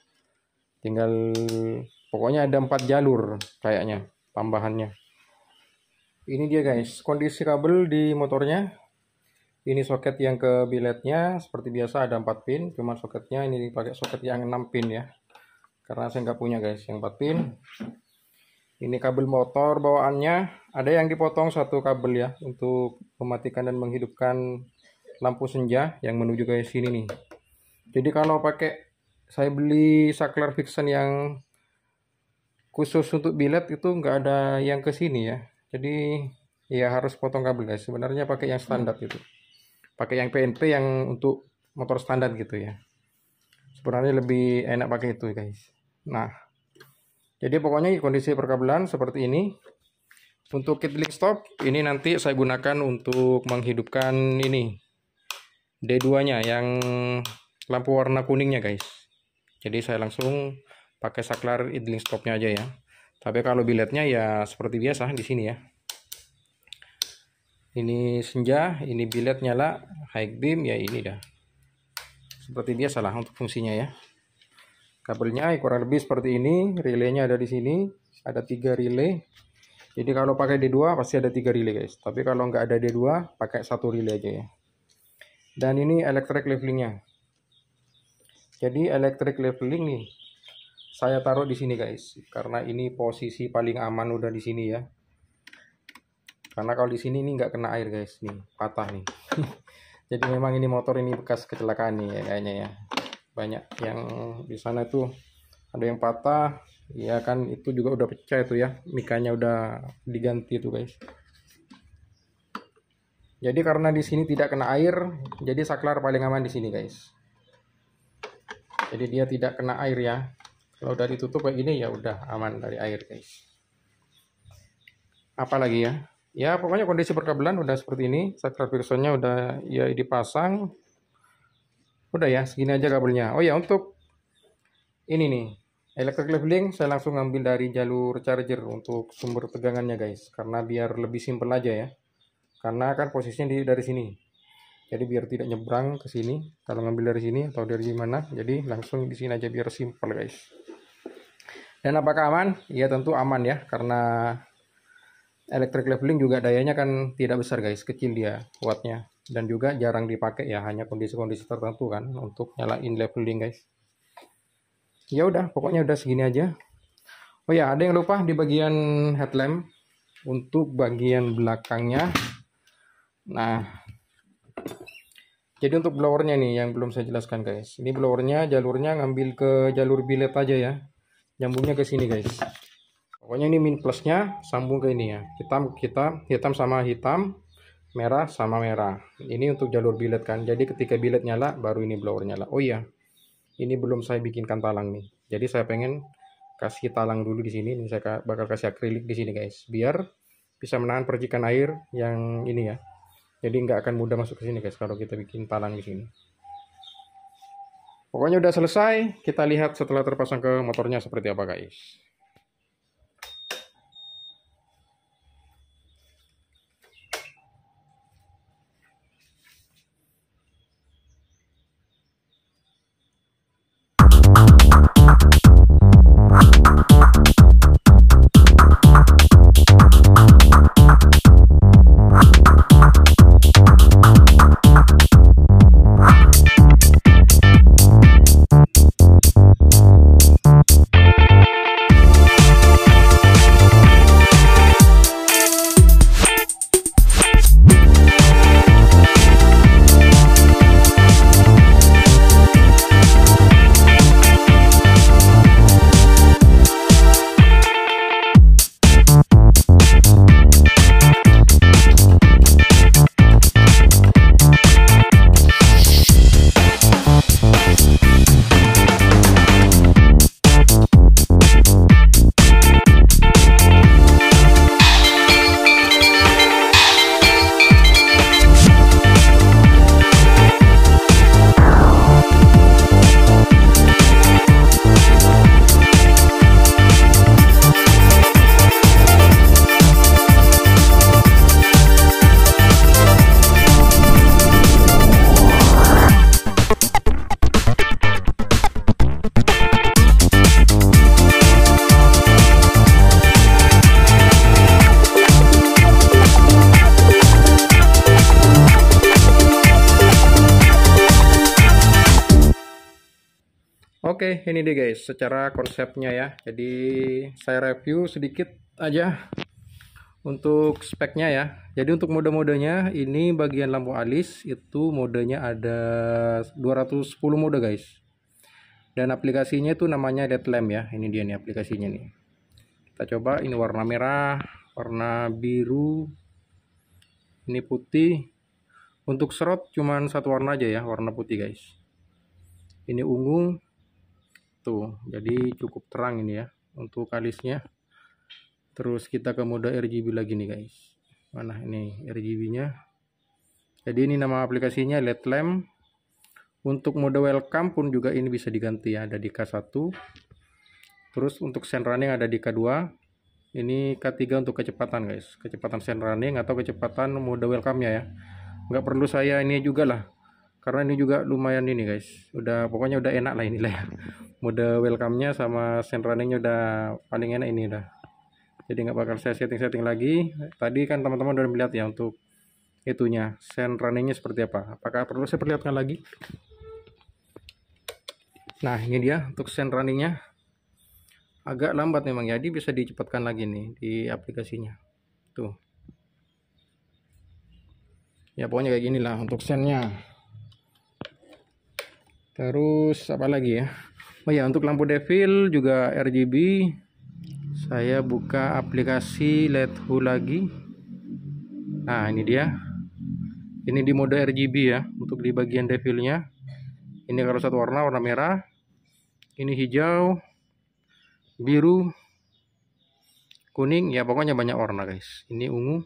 tinggal pokoknya ada empat jalur kayaknya tambahannya ini dia guys kondisi kabel di motornya ini soket yang ke biletnya seperti biasa ada 4 pin cuma soketnya ini dipakai soket yang 6 pin ya karena saya nggak punya guys yang 4 pin ini kabel motor bawaannya ada yang dipotong satu kabel ya untuk mematikan dan menghidupkan lampu senja yang menuju ke sini nih jadi kalau pakai saya beli saklar fiction yang khusus untuk bilet itu nggak ada yang ke sini ya jadi ya harus potong kabel guys sebenarnya pakai yang standar hmm. gitu pakai yang PNP yang untuk motor standar gitu ya sebenarnya lebih enak pakai itu guys nah jadi pokoknya kondisi perkabelan seperti ini. Untuk kit link stop ini nanti saya gunakan untuk menghidupkan ini D2-nya yang lampu warna kuningnya guys. Jadi saya langsung pakai saklar idling stopnya aja ya. Tapi kalau biletnya ya seperti biasa di sini ya. Ini senja, ini bilet nyala, high beam ya ini dah. Seperti biasa lah untuk fungsinya ya kabelnya ya, kurang lebih seperti ini relaynya ada di sini ada tiga relay jadi kalau pakai D2 pasti ada tiga relay guys tapi kalau nggak ada D2 pakai satu relay aja ya dan ini electric levelingnya jadi electric leveling nih saya taruh di sini guys karena ini posisi paling aman udah di sini ya karena kalau di sini ini nggak kena air guys nih patah nih jadi memang ini motor ini bekas kecelakaan nih ya, kayaknya ya banyak yang di sana itu ada yang patah ya kan itu juga udah pecah itu ya mikanya udah diganti tuh guys jadi karena di sini tidak kena air jadi saklar paling aman di sini guys jadi dia tidak kena air ya kalau udah ditutup kayak gini ya udah aman dari air guys apalagi ya ya pokoknya kondisi perkabelan udah seperti ini saklar pirsonnya udah ya dipasang udah ya segini aja kabelnya oh ya untuk ini nih electric leveling saya langsung ngambil dari jalur charger untuk sumber tegangannya guys karena biar lebih simpel aja ya karena kan posisinya di, dari sini jadi biar tidak nyebrang ke sini kalau ngambil dari sini atau dari mana jadi langsung di sini aja biar simpel guys dan apakah aman? Ya tentu aman ya karena electric leveling juga dayanya kan tidak besar guys kecil dia kuatnya dan juga jarang dipakai ya hanya kondisi-kondisi tertentu kan untuk nyalain leveling guys ya udah pokoknya udah segini aja oh ya ada yang lupa di bagian headlamp untuk bagian belakangnya nah jadi untuk blowernya nih yang belum saya jelaskan guys ini blowernya jalurnya ngambil ke jalur bilet aja ya nyambungnya ke sini guys pokoknya ini min plusnya sambung ke ini ya hitam kita hitam sama hitam merah sama merah ini untuk jalur bilet kan jadi ketika bilet nyala baru ini blower nyala oh iya ini belum saya bikinkan talang nih jadi saya pengen kasih talang dulu di sini ini saya bakal kasih akrilik di sini guys biar bisa menahan percikan air yang ini ya jadi nggak akan mudah masuk ke sini guys kalau kita bikin talang di sini pokoknya udah selesai kita lihat setelah terpasang ke motornya seperti apa guys secara konsepnya ya jadi saya review sedikit aja untuk speknya ya jadi untuk mode-modenya ini bagian lampu alis itu modenya ada 210 mode guys dan aplikasinya itu namanya LED lamp ya ini dia nih aplikasinya nih kita coba ini warna merah warna biru ini putih untuk serot cuman satu warna aja ya warna putih guys ini ungu jadi cukup terang ini ya untuk kalisnya terus kita ke mode RGB lagi nih guys mana ini RGB nya jadi ini nama aplikasinya LED lamp untuk mode welcome pun juga ini bisa diganti ya ada di K1 terus untuk send running ada di K2 ini K3 untuk kecepatan guys kecepatan send running atau kecepatan mode welcome nya ya nggak perlu saya ini juga lah karena ini juga lumayan ini guys udah pokoknya udah enak lah ini lah ya mode welcome-nya sama send running-nya udah paling enak ini dah, jadi nggak bakal saya setting-setting lagi tadi kan teman-teman udah melihat ya untuk itunya send runningnya seperti apa apakah perlu saya perlihatkan lagi nah ini dia untuk send runningnya agak lambat memang ya. jadi bisa dicepatkan lagi nih di aplikasinya tuh ya pokoknya kayak gini lah untuk sendnya terus apa lagi ya oh ya untuk lampu devil juga RGB saya buka aplikasi Ledhu lagi nah ini dia ini di mode RGB ya untuk di bagian devilnya ini kalau satu warna warna merah ini hijau biru kuning ya pokoknya banyak warna guys ini ungu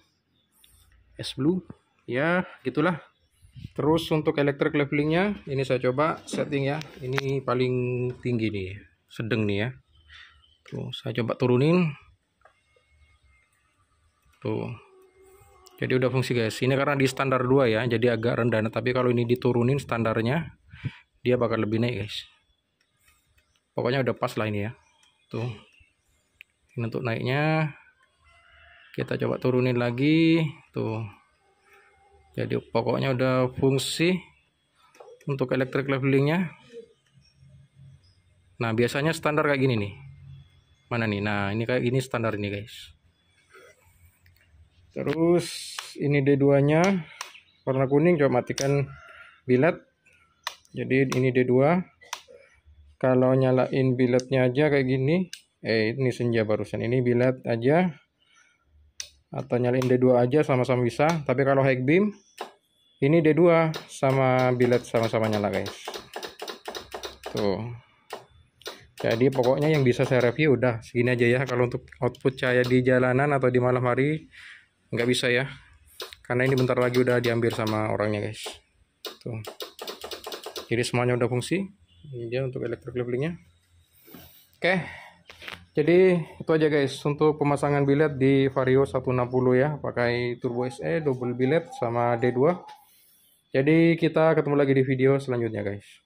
es blue ya gitulah terus untuk elektrik levelingnya ini saya coba setting ya ini paling tinggi nih sedang nih ya tuh saya coba turunin tuh jadi udah fungsi guys ini karena di standar 2 ya jadi agak rendah tapi kalau ini diturunin standarnya dia bakal lebih naik guys pokoknya udah pas lah ini ya tuh ini untuk naiknya kita coba turunin lagi tuh jadi pokoknya udah fungsi untuk elektrik levelingnya nah biasanya standar kayak gini nih mana nih nah ini kayak gini standar ini guys terus ini D2 nya warna kuning coba matikan bilet jadi ini D2 kalau nyalain biletnya aja kayak gini eh ini senja barusan ini bilet aja atau nyalain D2 aja sama-sama bisa tapi kalau high beam ini D2 sama billet sama-sama nyala guys tuh jadi pokoknya yang bisa saya review udah segini aja ya kalau untuk output cahaya di jalanan atau di malam hari nggak bisa ya karena ini bentar lagi udah diambil sama orangnya guys tuh jadi semuanya udah fungsi ini dia untuk electric levelingnya oke okay. Jadi itu aja guys untuk pemasangan billet di Vario 160 ya pakai turbo SE double billet sama D2. Jadi kita ketemu lagi di video selanjutnya guys.